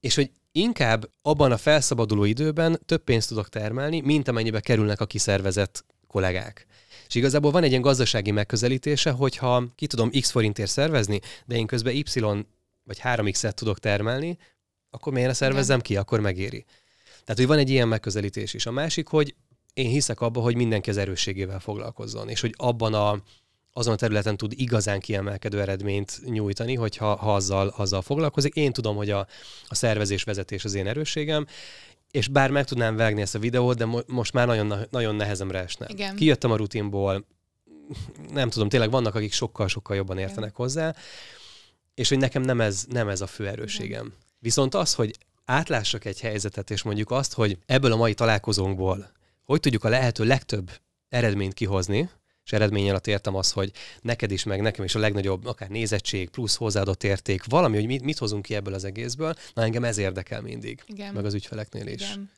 és hogy inkább abban a felszabaduló időben több pénzt tudok termelni, mint amennyibe kerülnek a kiszervezett kollégák. És igazából van egy ilyen gazdasági megközelítése, hogyha ki tudom x forintért szervezni, de én közben y vagy 3x-et tudok termelni, akkor miért ne szervezzem ki, akkor megéri. Tehát, hogy van egy ilyen megközelítés is. A másik, hogy én hiszek abba, hogy mindenki az erősségével foglalkozzon, és hogy abban a, azon a területen tud igazán kiemelkedő eredményt nyújtani, hogyha ha azzal, azzal foglalkozik. Én tudom, hogy a, a szervezés, vezetés az én erősségem, és bár meg tudnám vágni ezt a videót, de mo- most már nagyon, nagyon nehezemre esne. Igen. Kijöttem a rutinból, nem tudom, tényleg vannak, akik sokkal-sokkal jobban értenek Igen. hozzá, és hogy nekem nem ez, nem ez a fő erőségem. Igen. Viszont az, hogy átlássak egy helyzetet, és mondjuk azt, hogy ebből a mai találkozónkból hogy tudjuk a lehető legtöbb eredményt kihozni, és eredmény alatt értem az, hogy neked is, meg nekem is a legnagyobb, akár nézettség, plusz hozzáadott érték, valami, hogy mit, mit hozunk ki ebből az egészből, na engem ez érdekel mindig, Igen. meg az ügyfeleknél is. Igen.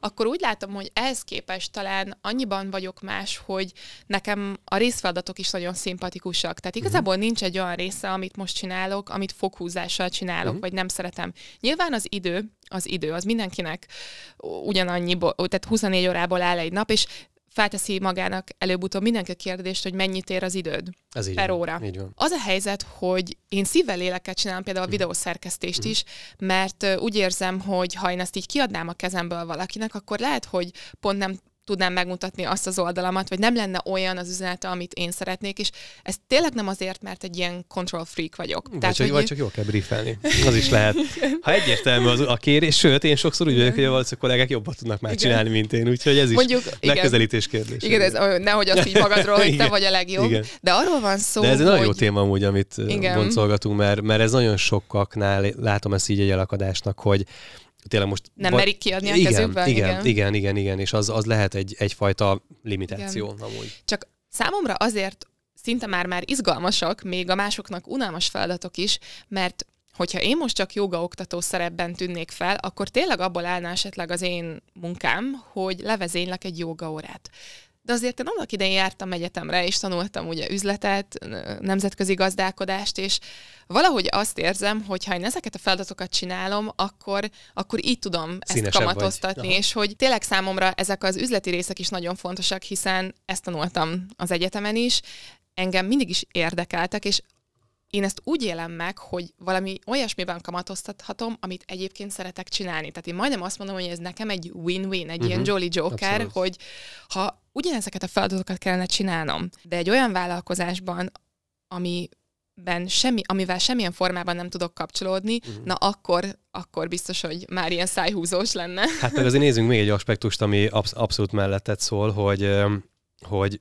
Akkor úgy látom, hogy ehhez képest talán annyiban vagyok más, hogy nekem a részfeladatok is nagyon szimpatikusak. Tehát mhm. igazából uh-huh. nincs egy olyan része, amit most csinálok, amit fokhúzással csinálok, uh-huh. vagy nem szeretem. Nyilván az idő, az idő, az mindenkinek ugyanannyi, tehát 24 órából áll egy nap, és felteszi magának előbb-utóbb mindenki a kérdést, hogy mennyit ér az időd Ez így per van. óra. Így van. Az a helyzet, hogy én szívvel lélekkel csinálom például a mhm. videószerkesztést mhm. is, mert úgy érzem, hogy ha én ezt így kiadnám a kezemből valakinek, akkor lehet, hogy pont nem tudnám megmutatni azt az oldalamat, vagy nem lenne olyan az üzenete, amit én szeretnék, és ez tényleg nem azért, mert egy ilyen control freak vagyok. Vagy, Tehát, csak, hogy... vagy csak jól kell briefelni, az is lehet. Ha egyértelmű az a kérés, sőt, én sokszor úgy vagyok, hogy a valószínűleg kollégák jobban tudnak már igen. csinálni, mint én, úgyhogy ez is Mondjuk, megközelítés kérdés. Igen, ez, nehogy azt így magadról, hogy te vagy a legjobb, igen. de arról van szó, De ez egy nagyon hogy... jó téma amúgy, amit igen. boncolgatunk, mert, mert ez nagyon sokaknál látom ezt így egy elakadásnak, hogy tényleg most... Nem vagy... merik kiadni a igen, kezükből. Igen, igen, igen, igen, igen, és az, az lehet egy, egyfajta limitáció igen. amúgy. Csak számomra azért szinte már-már izgalmasak, még a másoknak unalmas feladatok is, mert hogyha én most csak oktató szerepben tűnnék fel, akkor tényleg abból állna esetleg az én munkám, hogy levezénylek egy jogaórát de azért én annak idején jártam egyetemre, és tanultam ugye üzletet, nemzetközi gazdálkodást, és valahogy azt érzem, hogy ha én ezeket a feladatokat csinálom, akkor, akkor így tudom ezt Színesebb kamatoztatni, vagy. és hogy tényleg számomra ezek az üzleti részek is nagyon fontosak, hiszen ezt tanultam az egyetemen is, engem mindig is érdekeltek, és én ezt úgy élem meg, hogy valami olyasmiben kamatoztathatom, amit egyébként szeretek csinálni. Tehát én majdnem azt mondom, hogy ez nekem egy win-win, egy uh-huh. ilyen mhm. Jolly Joker, Abszolút. hogy ha ugyanezeket a feladatokat kellene csinálnom, de egy olyan vállalkozásban, ami ben semmi, amivel semmilyen formában nem tudok kapcsolódni, uh-huh. na akkor, akkor biztos, hogy már ilyen szájhúzós lenne. Hát meg azért nézzünk még egy aspektust, ami absz- abszolút mellettet szól, hogy, hogy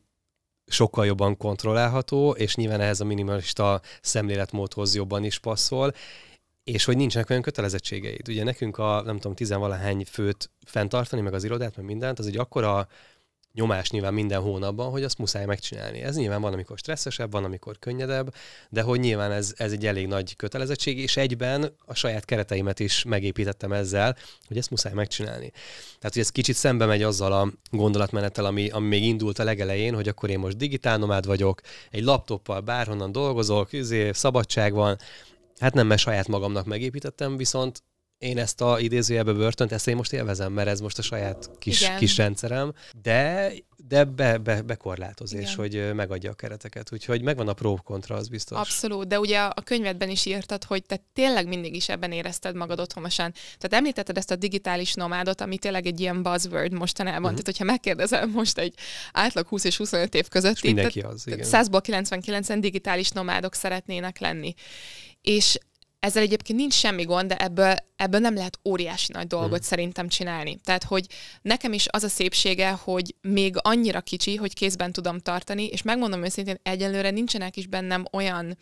sokkal jobban kontrollálható, és nyilván ehhez a minimalista szemléletmódhoz jobban is passzol, és hogy nincsenek olyan kötelezettségeid. Ugye nekünk a, nem tudom, tizenvalahány főt fenntartani, meg az irodát, meg mindent, az egy akkora nyomás nyilván minden hónapban, hogy azt muszáj megcsinálni. Ez nyilván van, amikor stresszesebb, van, amikor könnyedebb, de hogy nyilván ez, ez egy elég nagy kötelezettség, és egyben a saját kereteimet is megépítettem ezzel, hogy ezt muszáj megcsinálni. Tehát, hogy ez kicsit szembe megy azzal a gondolatmenettel, ami, ami még indult a legelején, hogy akkor én most digitálnomád vagyok, egy laptoppal bárhonnan dolgozok, izé, szabadság van, hát nem, mert saját magamnak megépítettem, viszont én ezt a idézőjelbe börtönt, ezt én most élvezem, mert ez most a saját kis, kis rendszerem, de de be, be, bekorlátozás, hogy megadja a kereteket. Úgyhogy megvan a prób kontra, az biztos. Abszolút, de ugye a könyvedben is írtad, hogy te tényleg mindig is ebben érezted magad otthonosan. Tehát említetted ezt a digitális nomádot, ami tényleg egy ilyen buzzword mostanában. Uh-huh. Tehát, hogyha megkérdezel most egy átlag 20 és 25 év közötti, mindenki 100-ból 99-en digitális nomádok szeretnének lenni. És ezzel egyébként nincs semmi gond, de ebből, ebből nem lehet óriási nagy dolgot hmm. szerintem csinálni. Tehát, hogy nekem is az a szépsége, hogy még annyira kicsi, hogy kézben tudom tartani, és megmondom őszintén, egyelőre nincsenek is bennem olyan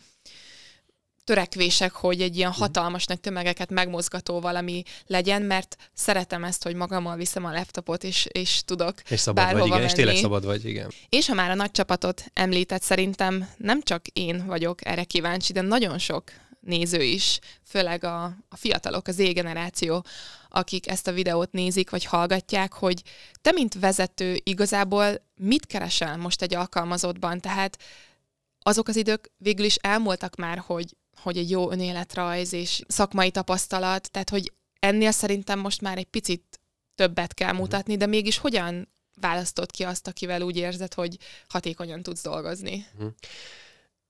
törekvések, hogy egy ilyen mhm. hatalmas nagy tömegeket megmozgató valami legyen, mert szeretem ezt, hogy magammal viszem a laptopot, és, és tudok És szabad bárhova vagy, igen, menni. és tényleg szabad vagy, igen. És ha már a nagy csapatot említett, szerintem nem csak én vagyok erre kíváncsi, de nagyon sok néző is, főleg a, a fiatalok, az égeneráció, akik ezt a videót nézik vagy hallgatják, hogy te, mint vezető, igazából mit keresel most egy alkalmazottban? Tehát azok az idők végül is elmúltak már, hogy, hogy egy jó önéletrajz és szakmai tapasztalat, tehát hogy ennél szerintem most már egy picit többet kell mhm. mutatni, de mégis hogyan választott ki azt, akivel úgy érzed, hogy hatékonyan tudsz dolgozni? Mhm.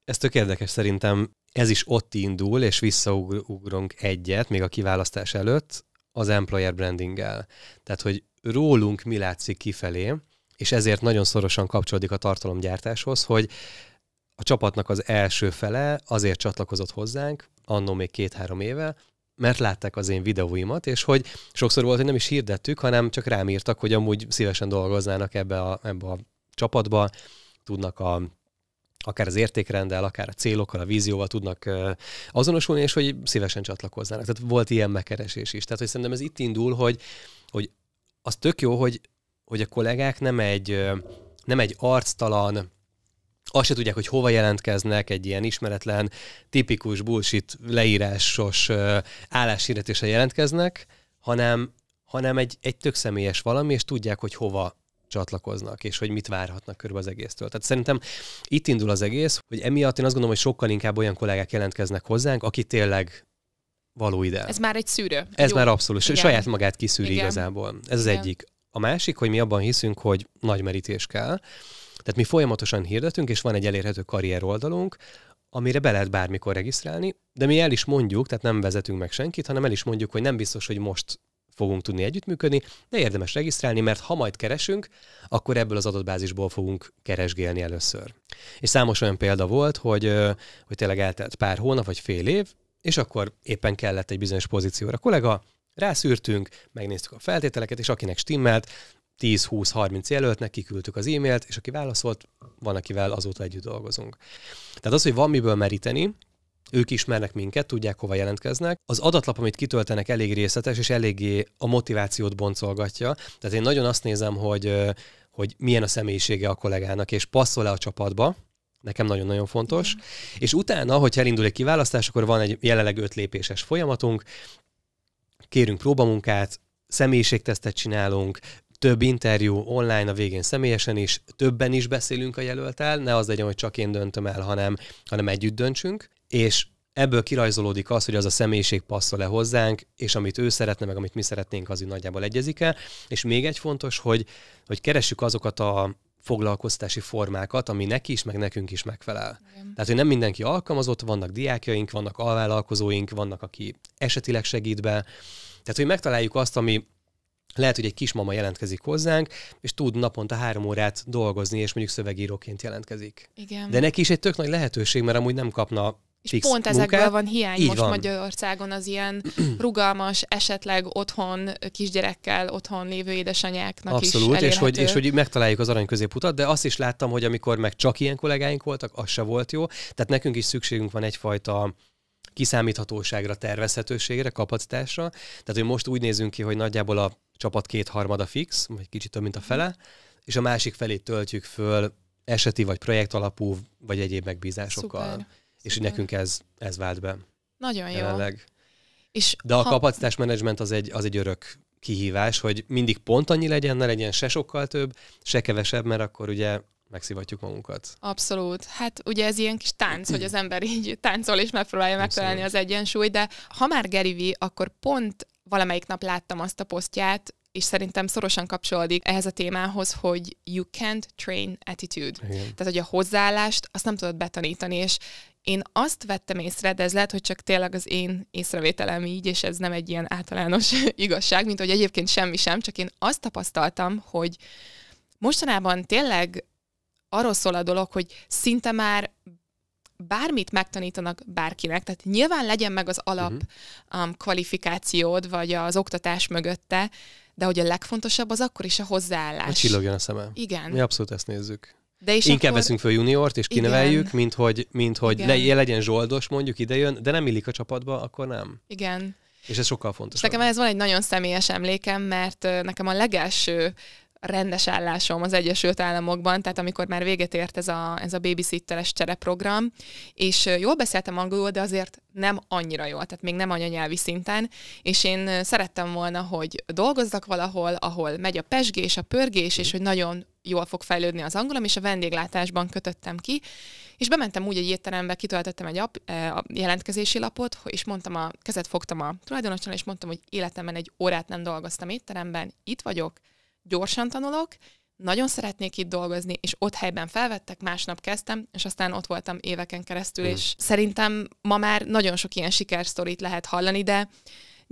Ez tök érdekes szerintem ez is ott indul, és visszaugrunk egyet, még a kiválasztás előtt, az employer brandinggel. Tehát, hogy rólunk mi látszik kifelé, és ezért nagyon szorosan kapcsolódik a tartalomgyártáshoz, hogy a csapatnak az első fele azért csatlakozott hozzánk, annó még két-három éve, mert látták az én videóimat, és hogy sokszor volt, hogy nem is hirdettük, hanem csak rám írtak, hogy amúgy szívesen dolgoznának ebbe a, ebbe a csapatba, tudnak a akár az értékrenddel, akár a célokkal, a vízióval tudnak azonosulni, és hogy szívesen csatlakoznának. Tehát volt ilyen megkeresés is. Tehát, hogy szerintem ez itt indul, hogy, hogy az tök jó, hogy, hogy a kollégák nem egy, nem egy arctalan, azt se tudják, hogy hova jelentkeznek, egy ilyen ismeretlen, tipikus bullshit leírásos álláshirdetésre jelentkeznek, hanem, hanem egy, egy tök személyes valami, és tudják, hogy hova csatlakoznak, és hogy mit várhatnak körül az egésztől. Tehát szerintem itt indul az egész, hogy emiatt én azt gondolom, hogy sokkal inkább olyan kollégák jelentkeznek hozzánk, aki tényleg való ide. Ez már egy szűrő. Ez Jó. már abszolút. Igen. Saját magát kiszűri Igen. igazából. Ez Igen. az egyik. A másik, hogy mi abban hiszünk, hogy nagy merítés kell. Tehát mi folyamatosan hirdetünk, és van egy elérhető karrier oldalunk, amire be lehet bármikor regisztrálni, de mi el is mondjuk, tehát nem vezetünk meg senkit, hanem el is mondjuk, hogy nem biztos, hogy most fogunk tudni együttműködni, de érdemes regisztrálni, mert ha majd keresünk, akkor ebből az adatbázisból fogunk keresgélni először. És számos olyan példa volt, hogy, hogy tényleg eltelt pár hónap vagy fél év, és akkor éppen kellett egy bizonyos pozícióra kollega, rászűrtünk, megnéztük a feltételeket, és akinek stimmelt, 10-20-30 jelöltnek kiküldtük az e-mailt, és aki válaszolt, van, akivel azóta együtt dolgozunk. Tehát az, hogy van miből meríteni, ők ismernek minket, tudják, hova jelentkeznek. Az adatlap, amit kitöltenek, elég részletes, és eléggé a motivációt boncolgatja. Tehát én nagyon azt nézem, hogy, hogy milyen a személyisége a kollégának, és passzol-e a csapatba, nekem nagyon-nagyon fontos. Mm. És utána, hogy elindul egy kiválasztás, akkor van egy jelenleg öt lépéses folyamatunk, kérünk próbamunkát, személyiségtesztet csinálunk, több interjú online a végén személyesen is, többen is beszélünk a jelöltel, ne az legyen, hogy csak én döntöm el, hanem, hanem együtt döntsünk és ebből kirajzolódik az, hogy az a személyiség passzol-e hozzánk, és amit ő szeretne, meg amit mi szeretnénk, az így nagyjából egyezik el. És még egy fontos, hogy, hogy keressük azokat a foglalkoztási formákat, ami neki is, meg nekünk is megfelel. Igen. Tehát, hogy nem mindenki alkalmazott, vannak diákjaink, vannak alvállalkozóink, vannak, aki esetileg segít be. Tehát, hogy megtaláljuk azt, ami lehet, hogy egy kismama jelentkezik hozzánk, és tud naponta három órát dolgozni, és mondjuk szövegíróként jelentkezik. Igen. De neki is egy tök nagy lehetőség, mert amúgy nem kapna és fix pont ezekből munkát. van hiány Így most van. Magyarországon az ilyen rugalmas, esetleg otthon kisgyerekkel otthon lévő édesanyáknak Abszolút, is és hogy, és hogy megtaláljuk az arany középutat, de azt is láttam, hogy amikor meg csak ilyen kollégáink voltak, az se volt jó. Tehát nekünk is szükségünk van egyfajta kiszámíthatóságra, tervezhetőségre, kapacitásra. Tehát, hogy most úgy nézünk ki, hogy nagyjából a csapat kétharmada fix, vagy kicsit több, mint a fele, és a másik felét töltjük föl eseti, vagy projekt alapú, vagy egyéb megbízásokkal. Szuper. És így nekünk ez, ez vált be. Nagyon jelenleg. jó. És De a ha... menedzsment az egy, az egy örök kihívás, hogy mindig pont annyi legyen, ne legyen se sokkal több, se kevesebb, mert akkor ugye megszivatjuk magunkat. Abszolút. Hát ugye ez ilyen kis tánc, hogy az ember így táncol és megpróbálja Abszolút. megtalálni az egyensúlyt, de ha már Gerivi, akkor pont valamelyik nap láttam azt a posztját, és szerintem szorosan kapcsolódik ehhez a témához, hogy you can't train attitude. Igen. Tehát, hogy a hozzáállást azt nem tudod betanítani, és én azt vettem észre, de ez lehet, hogy csak tényleg az én észrevételem így, és ez nem egy ilyen általános igazság, mint hogy egyébként semmi sem, csak én azt tapasztaltam, hogy mostanában tényleg arról szól a dolog, hogy szinte már bármit megtanítanak bárkinek, tehát nyilván legyen meg az alap uh-huh. um, kvalifikációd, vagy az oktatás mögötte, de hogy a legfontosabb az akkor is a hozzáállás. Hogy csillogjon a szemem. Igen. Mi abszolút ezt nézzük. De is Inkább akkor... veszünk föl juniort, és kineveljük, Igen. mint hogy, mint hogy le, legyen zsoldos, mondjuk idejön, de nem illik a csapatba, akkor nem. Igen. És ez sokkal fontosabb. nekem ez van egy nagyon személyes emlékem, mert nekem a legelső rendes állásom az Egyesült Államokban, tehát amikor már véget ért ez a, ez a babysitteres csereprogram, és jól beszéltem angolul, de azért nem annyira jól, tehát még nem anyanyelvi szinten, és én szerettem volna, hogy dolgozzak valahol, ahol megy a pesgés, a pörgés, és hogy nagyon jól fog fejlődni az angolom, és a vendéglátásban kötöttem ki, és bementem úgy egy étterembe, kitöltöttem egy ap, a jelentkezési lapot, és mondtam a, kezet fogtam a tulajdonosnál, és mondtam, hogy életemben egy órát nem dolgoztam étteremben, itt vagyok, gyorsan tanulok, nagyon szeretnék itt dolgozni, és ott helyben felvettek, másnap kezdtem, és aztán ott voltam éveken keresztül, mm. és szerintem ma már nagyon sok ilyen sikersztorit lehet hallani, de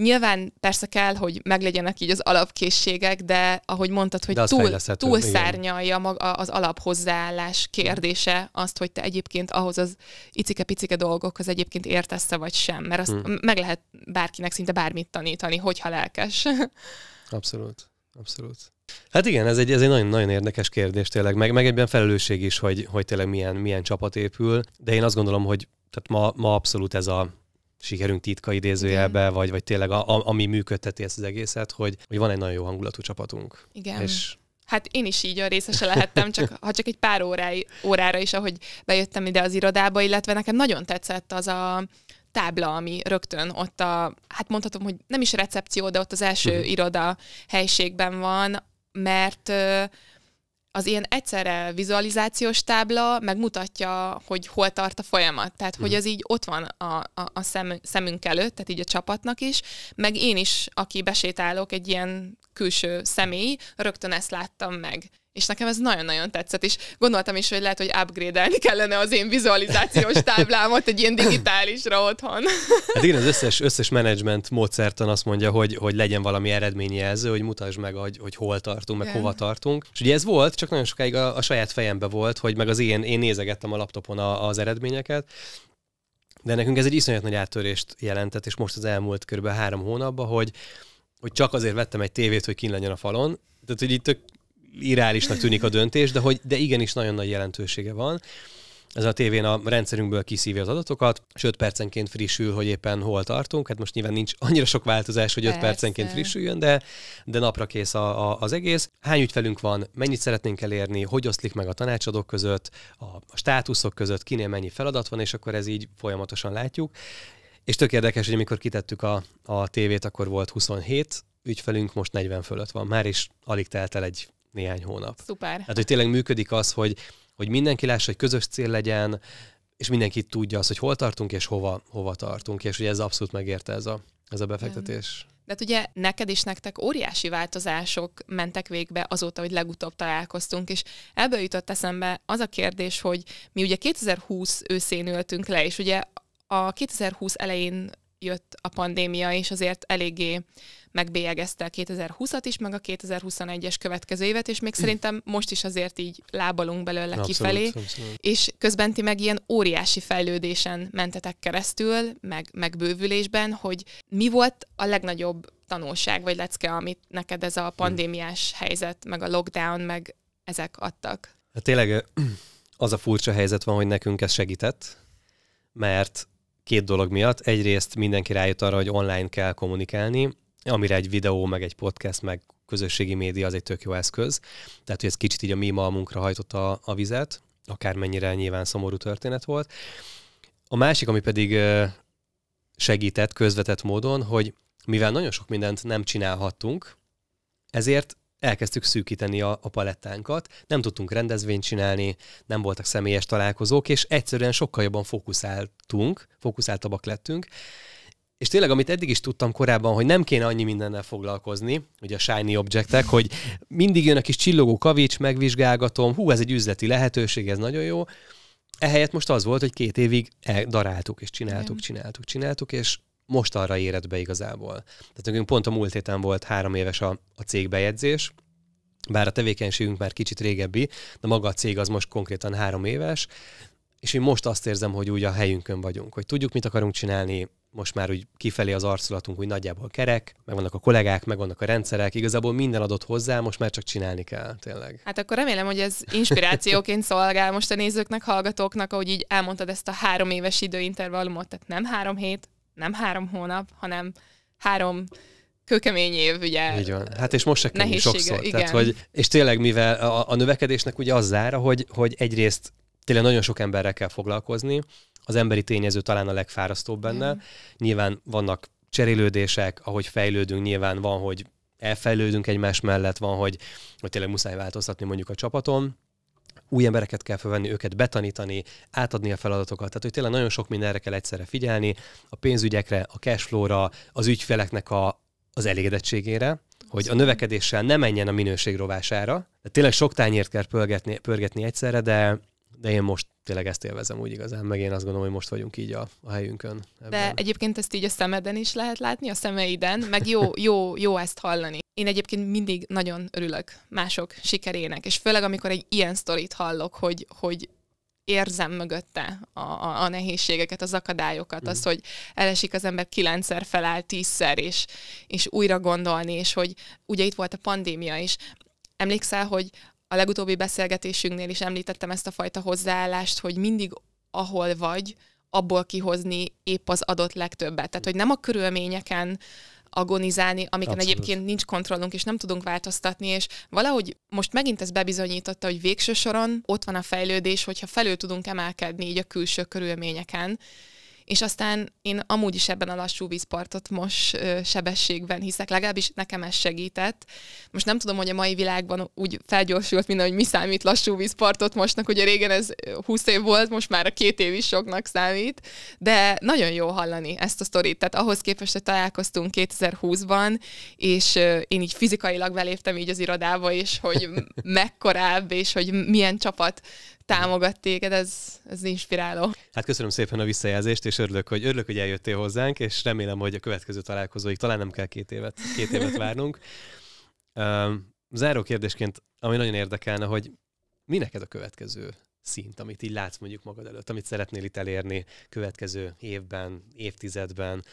Nyilván persze kell, hogy meglegyenek így az alapkészségek, de ahogy mondtad, hogy túl, túl szárnyalja maga az alaphozzáállás kérdése azt, hogy te egyébként ahhoz az icike-picike dolgokhoz egyébként értesz-e vagy sem, mert azt hmm. meg lehet bárkinek szinte bármit tanítani, hogyha lelkes. Abszolút, abszolút. Hát igen, ez egy, ez egy nagyon, nagyon érdekes kérdés tényleg, meg, meg egyben felelősség is, hogy, hogy tényleg milyen, milyen csapat épül, de én azt gondolom, hogy tehát ma, ma abszolút ez a sikerünk titka idézőjelbe, igen. vagy, vagy tényleg a, a, ami működteti ezt az egészet, hogy, hogy van egy nagyon jó hangulatú csapatunk. Igen. És Hát én is így a részese lehettem, csak, ha csak egy pár órái, órára is, ahogy bejöttem ide az irodába, illetve nekem nagyon tetszett az a tábla, ami rögtön ott a, hát mondhatom, hogy nem is recepció, de ott az első uh-huh. iroda helységben van, mert az ilyen egyszerre vizualizációs tábla megmutatja, hogy hol tart a folyamat. Tehát, hogy mhm. az így ott van a, a, a szem, szemünk előtt, tehát így a csapatnak is, meg én is, aki besétálok, egy ilyen külső személy, rögtön ezt láttam meg. És nekem ez nagyon-nagyon tetszett, és gondoltam is, hogy lehet, hogy upgrade-elni kellene az én vizualizációs táblámat egy ilyen digitálisra otthon. Hát igen, az összes, összes menedzsment módszertan azt mondja, hogy, hogy legyen valami eredményjelző, hogy mutasd meg, hogy, hogy hol tartunk, meg igen. hova tartunk. És ugye ez volt, csak nagyon sokáig a, a saját fejembe volt, hogy meg az én, én nézegettem a laptopon a, az eredményeket, de nekünk ez egy iszonyat nagy áttörést jelentett, és most az elmúlt körülbelül három hónapban, hogy, hogy csak azért vettem egy tévét, hogy kin legyen a falon, tehát, hogy itt tök irreálisnak tűnik a döntés, de, hogy, de igenis nagyon nagy jelentősége van. Ez a tévén a rendszerünkből kiszívja az adatokat, és 5 percenként frissül, hogy éppen hol tartunk. Hát most nyilván nincs annyira sok változás, hogy 5 percenként frissüljön, de, de napra kész a, a, az egész. Hány ügyfelünk van, mennyit szeretnénk elérni, hogy oszlik meg a tanácsadók között, a, a státuszok között, kinél mennyi feladat van, és akkor ez így folyamatosan látjuk. És tök érdekes, hogy amikor kitettük a, a tévét, akkor volt 27 ügyfelünk, most 40 fölött van. Már is alig telt el egy néhány hónap. Szuper. Hát, hogy tényleg működik az, hogy, hogy mindenki lássa, hogy közös cél legyen, és mindenki tudja azt, hogy hol tartunk és hova, hova tartunk, és ugye ez abszolút megérte ez a, ez a befektetés. De hát ugye neked és nektek óriási változások mentek végbe azóta, hogy legutóbb találkoztunk, és ebből jutott eszembe az a kérdés, hogy mi ugye 2020 őszén ültünk le, és ugye a 2020 elején jött a pandémia, és azért eléggé megbélyegezte a 2020-at is, meg a 2021-es következő évet, és még mm. szerintem most is azért így lábalunk belőle abszolút, kifelé. Abszolút. És közben ti meg ilyen óriási fejlődésen mentetek keresztül, meg, meg bővülésben, hogy mi volt a legnagyobb tanulság, vagy lecke, amit neked ez a hmm. pandémiás helyzet, meg a lockdown, meg ezek adtak? Hát tényleg az a furcsa helyzet van, hogy nekünk ez segített, mert két dolog miatt. Egyrészt mindenki rájött arra, hogy online kell kommunikálni, amire egy videó, meg egy podcast, meg közösségi média az egy tök jó eszköz. Tehát, hogy ez kicsit így a mi malmunkra hajtotta a, a vizet, akármennyire nyilván szomorú történet volt. A másik, ami pedig segített közvetett módon, hogy mivel nagyon sok mindent nem csinálhattunk, ezért elkezdtük szűkíteni a, a palettánkat, nem tudtunk rendezvényt csinálni, nem voltak személyes találkozók, és egyszerűen sokkal jobban fókuszáltunk, fókuszáltabbak lettünk, és tényleg, amit eddig is tudtam korábban, hogy nem kéne annyi mindennel foglalkozni, ugye a shiny objectek, hogy mindig jön a kis csillogó kavics, megvizsgálgatom, hú, ez egy üzleti lehetőség, ez nagyon jó. Ehelyett most az volt, hogy két évig e, daráltuk, és csináltuk, csináltuk, csináltuk, és most arra érett be igazából. Tehát nekünk pont a múlt héten volt három éves a, a cégbejegyzés, bár a tevékenységünk már kicsit régebbi, de maga a cég az most konkrétan három éves, és én most azt érzem, hogy úgy a helyünkön vagyunk, hogy tudjuk, mit akarunk csinálni, most már úgy kifelé az arculatunk úgy nagyjából kerek, meg vannak a kollégák, meg vannak a rendszerek, igazából minden adott hozzá, most már csak csinálni kell, tényleg. Hát akkor remélem, hogy ez inspirációként szolgál most a nézőknek, hallgatóknak, ahogy így elmondtad ezt a három éves időintervallumot, tehát nem három hét, nem három hónap, hanem három kőkemény év, ugye. Így van. Hát és most se könnyű sokszor. Igen. Tehát, hogy, és tényleg, mivel a, a növekedésnek ugye az zára, hogy, hogy egyrészt tényleg nagyon sok emberrel kell foglalkozni, az emberi tényező talán a legfárasztóbb benne. Mm. Nyilván vannak cserélődések, ahogy fejlődünk, nyilván van, hogy elfejlődünk egymás mellett, van, hogy, hogy tényleg muszáj változtatni mondjuk a csapaton, új embereket kell felvenni, őket betanítani, átadni a feladatokat. Tehát, hogy tényleg nagyon sok mindenre kell egyszerre figyelni, a pénzügyekre, a cashflow-ra, az ügyfeleknek a, az elégedettségére, hogy a növekedéssel ne menjen a minőség rovására. Tehát tényleg sok tányért kell pörgetni, pörgetni egyszerre, de de én most tényleg ezt élvezem úgy igazán, meg én azt gondolom, hogy most vagyunk így a, a helyünkön. Ebben. De egyébként ezt így a szemeden is lehet látni, a szemeiden, meg jó, jó, jó ezt hallani. Én egyébként mindig nagyon örülök mások sikerének, és főleg amikor egy ilyen sztorit hallok, hogy, hogy érzem mögötte a, a, a nehézségeket, az akadályokat, mm. az, hogy elesik az ember kilencszer feláll, tízszer, és, és újra gondolni, és hogy ugye itt volt a pandémia is. Emlékszel, hogy a legutóbbi beszélgetésünknél is említettem ezt a fajta hozzáállást, hogy mindig ahol vagy, abból kihozni épp az adott legtöbbet. Tehát, hogy nem a körülményeken agonizálni, amiken Abszolút. egyébként nincs kontrollunk, és nem tudunk változtatni, és valahogy most megint ez bebizonyította, hogy végső soron ott van a fejlődés, hogyha felül tudunk emelkedni így a külső körülményeken, és aztán én amúgy is ebben a lassú vízpartot most sebességben hiszek, legalábbis nekem ez segített. Most nem tudom, hogy a mai világban úgy felgyorsult minden, hogy mi számít lassú vízpartot mostnak, ugye régen ez 20 év volt, most már a két év is soknak számít, de nagyon jó hallani ezt a sztorit, tehát ahhoz képest, hogy találkoztunk 2020-ban, és én így fizikailag beléptem így az irodába, és hogy mekkorább, és hogy milyen csapat támogat téged, ez, ez inspiráló. Hát köszönöm szépen a visszajelzést, és örülök, hogy örülök, hogy eljöttél hozzánk, és remélem, hogy a következő találkozóig talán nem kell két évet, két évet várnunk. Um, záró kérdésként, ami nagyon érdekelne, hogy mi neked a következő szint, amit így látsz mondjuk magad előtt, amit szeretnél itt elérni következő évben, évtizedben,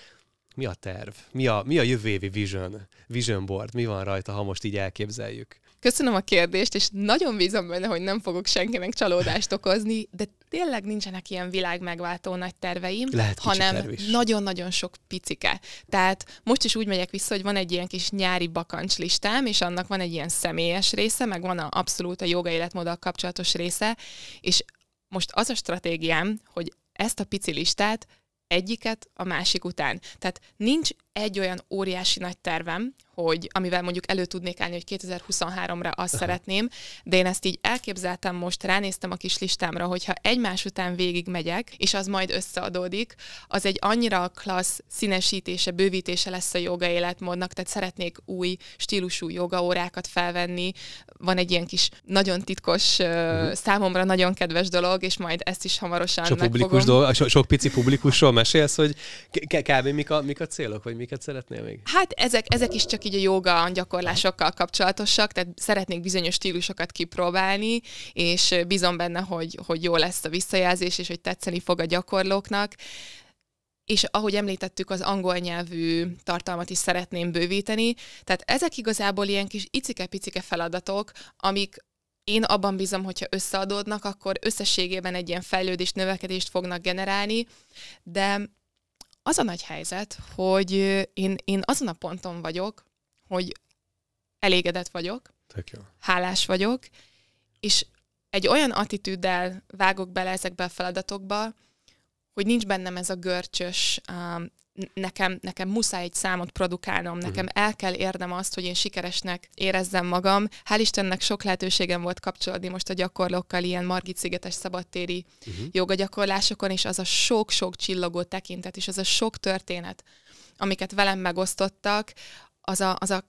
mi a terv? Mi a, mi a jövő évi vision, vision board? Mi van rajta, ha most így elképzeljük? Köszönöm a kérdést, és nagyon bízom benne, hogy nem fogok senkinek csalódást okozni, de tényleg nincsenek ilyen világ megváltó nagy terveim, Lehet hanem nagyon-nagyon sok picike. Tehát most is úgy megyek vissza, hogy van egy ilyen kis nyári bakancs listám, és annak van egy ilyen személyes része, meg van a abszolút a joga életmóddal kapcsolatos része, és most az a stratégiám, hogy ezt a pici listát egyiket a másik után. Tehát nincs egy olyan óriási nagy tervem, hogy amivel mondjuk elő tudnék állni, hogy 2023-ra azt szeretném, de én ezt így elképzeltem most, ránéztem a kis listámra, hogyha egymás után végig megyek, és az majd összeadódik, az egy annyira klassz színesítése, bővítése lesz a joga életmódnak, tehát szeretnék új stílusú jogaórákat felvenni, van egy ilyen kis nagyon titkos, uh-huh. számomra nagyon kedves dolog, és majd ezt is hamarosan sok publikus dolog, so, sok pici publikusról mesélsz, hogy kb. K- mik a, mik a célok, vagy miket szeretnél még? Hát ezek, ezek is csak ezek így a joga gyakorlásokkal kapcsolatosak, tehát szeretnék bizonyos stílusokat kipróbálni, és bízom benne, hogy, hogy jó lesz a visszajelzés, és hogy tetszeni fog a gyakorlóknak. És ahogy említettük, az angol nyelvű tartalmat is szeretném bővíteni. Tehát ezek igazából ilyen kis icike-picike feladatok, amik, én abban bízom, hogyha összeadódnak, akkor összességében egy ilyen fejlődést, növekedést fognak generálni, de az a nagy helyzet, hogy én, én azon a ponton vagyok, hogy elégedett vagyok, Tök jó. hálás vagyok, és egy olyan attitűddel vágok bele ezekbe a feladatokba, hogy nincs bennem ez a görcsös, um, nekem, nekem muszáj egy számot produkálnom, mhm. nekem el kell érnem azt, hogy én sikeresnek érezzem magam. Hál' Istennek sok lehetőségem volt kapcsolódni most a gyakorlókkal ilyen Margit szigetes szabadtéri uh-huh. Mhm. jogagyakorlásokon, és az a sok-sok csillogó tekintet, és az a sok történet, amiket velem megosztottak, az a, az a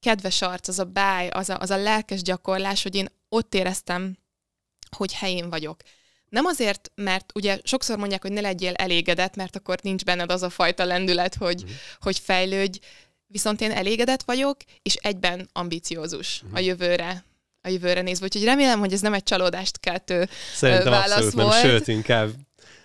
kedves arc, az a báj, az a, az a lelkes gyakorlás, hogy én ott éreztem, hogy helyén vagyok. Nem azért, mert ugye sokszor mondják, hogy ne legyél elégedett, mert akkor nincs benned az a fajta lendület, hogy, mm. hogy fejlődj, viszont én elégedett vagyok, és egyben ambiciózus mm. a mhm. jövőre, a jövőre nézve. Úgyhogy remélem, hogy ez nem egy csalódást keltő Szerintem válasz abszolút volt. nem, sőt, inkább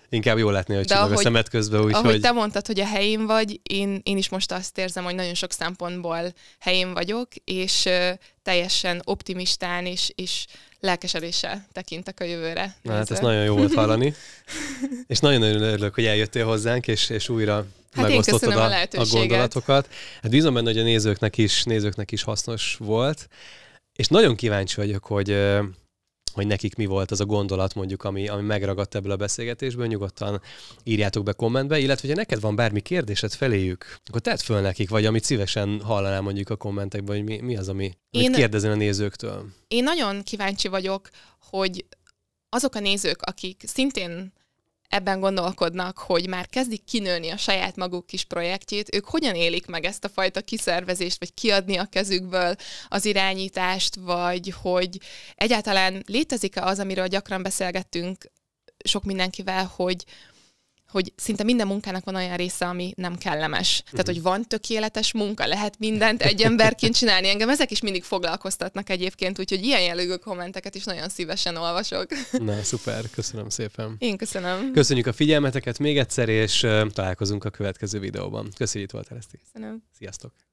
inkább jól látni, hogy csinálok a szemed közben. Úgy, ahogy hogy... te mondtad, hogy a helyén vagy, én, én is most azt érzem, hogy nagyon sok szempontból helyén vagyok, és uh, teljesen optimistán és, és lelkesedéssel tekintek a jövőre. Na, hát ez nagyon jó volt hallani, és nagyon örülök, hogy eljöttél hozzánk, és, és újra Hát megosztottad a, a, a gondolatokat. Hát bízom benne, hogy a nézőknek is, nézőknek is hasznos volt. És nagyon kíváncsi vagyok, hogy hogy nekik mi volt az a gondolat mondjuk, ami, ami megragadt ebből a beszélgetésből, nyugodtan írjátok be kommentbe, illetve hogyha neked van bármi kérdésed feléjük, akkor tedd föl nekik, vagy amit szívesen hallanál mondjuk a kommentekben, hogy mi, mi az, ami én, kérdezem a nézőktől. Én nagyon kíváncsi vagyok, hogy azok a nézők, akik szintén ebben gondolkodnak, hogy már kezdik kinőni a saját maguk kis projektjét, ők hogyan élik meg ezt a fajta kiszervezést, vagy kiadni a kezükből az irányítást, vagy hogy egyáltalán létezik-e az, amiről gyakran beszélgettünk sok mindenkivel, hogy, hogy szinte minden munkának van olyan része, ami nem kellemes. Tehát, mhm. hogy van tökéletes munka, lehet mindent egy emberként csinálni. Engem ezek is mindig foglalkoztatnak egyébként, úgyhogy ilyen jellegű kommenteket is nagyon szívesen olvasok. Na, szuper, köszönöm szépen. Én köszönöm. Köszönjük a figyelmeteket még egyszer, és találkozunk a következő videóban. Köszönjük, hogy itt voltál, Köszönöm. Sziasztok.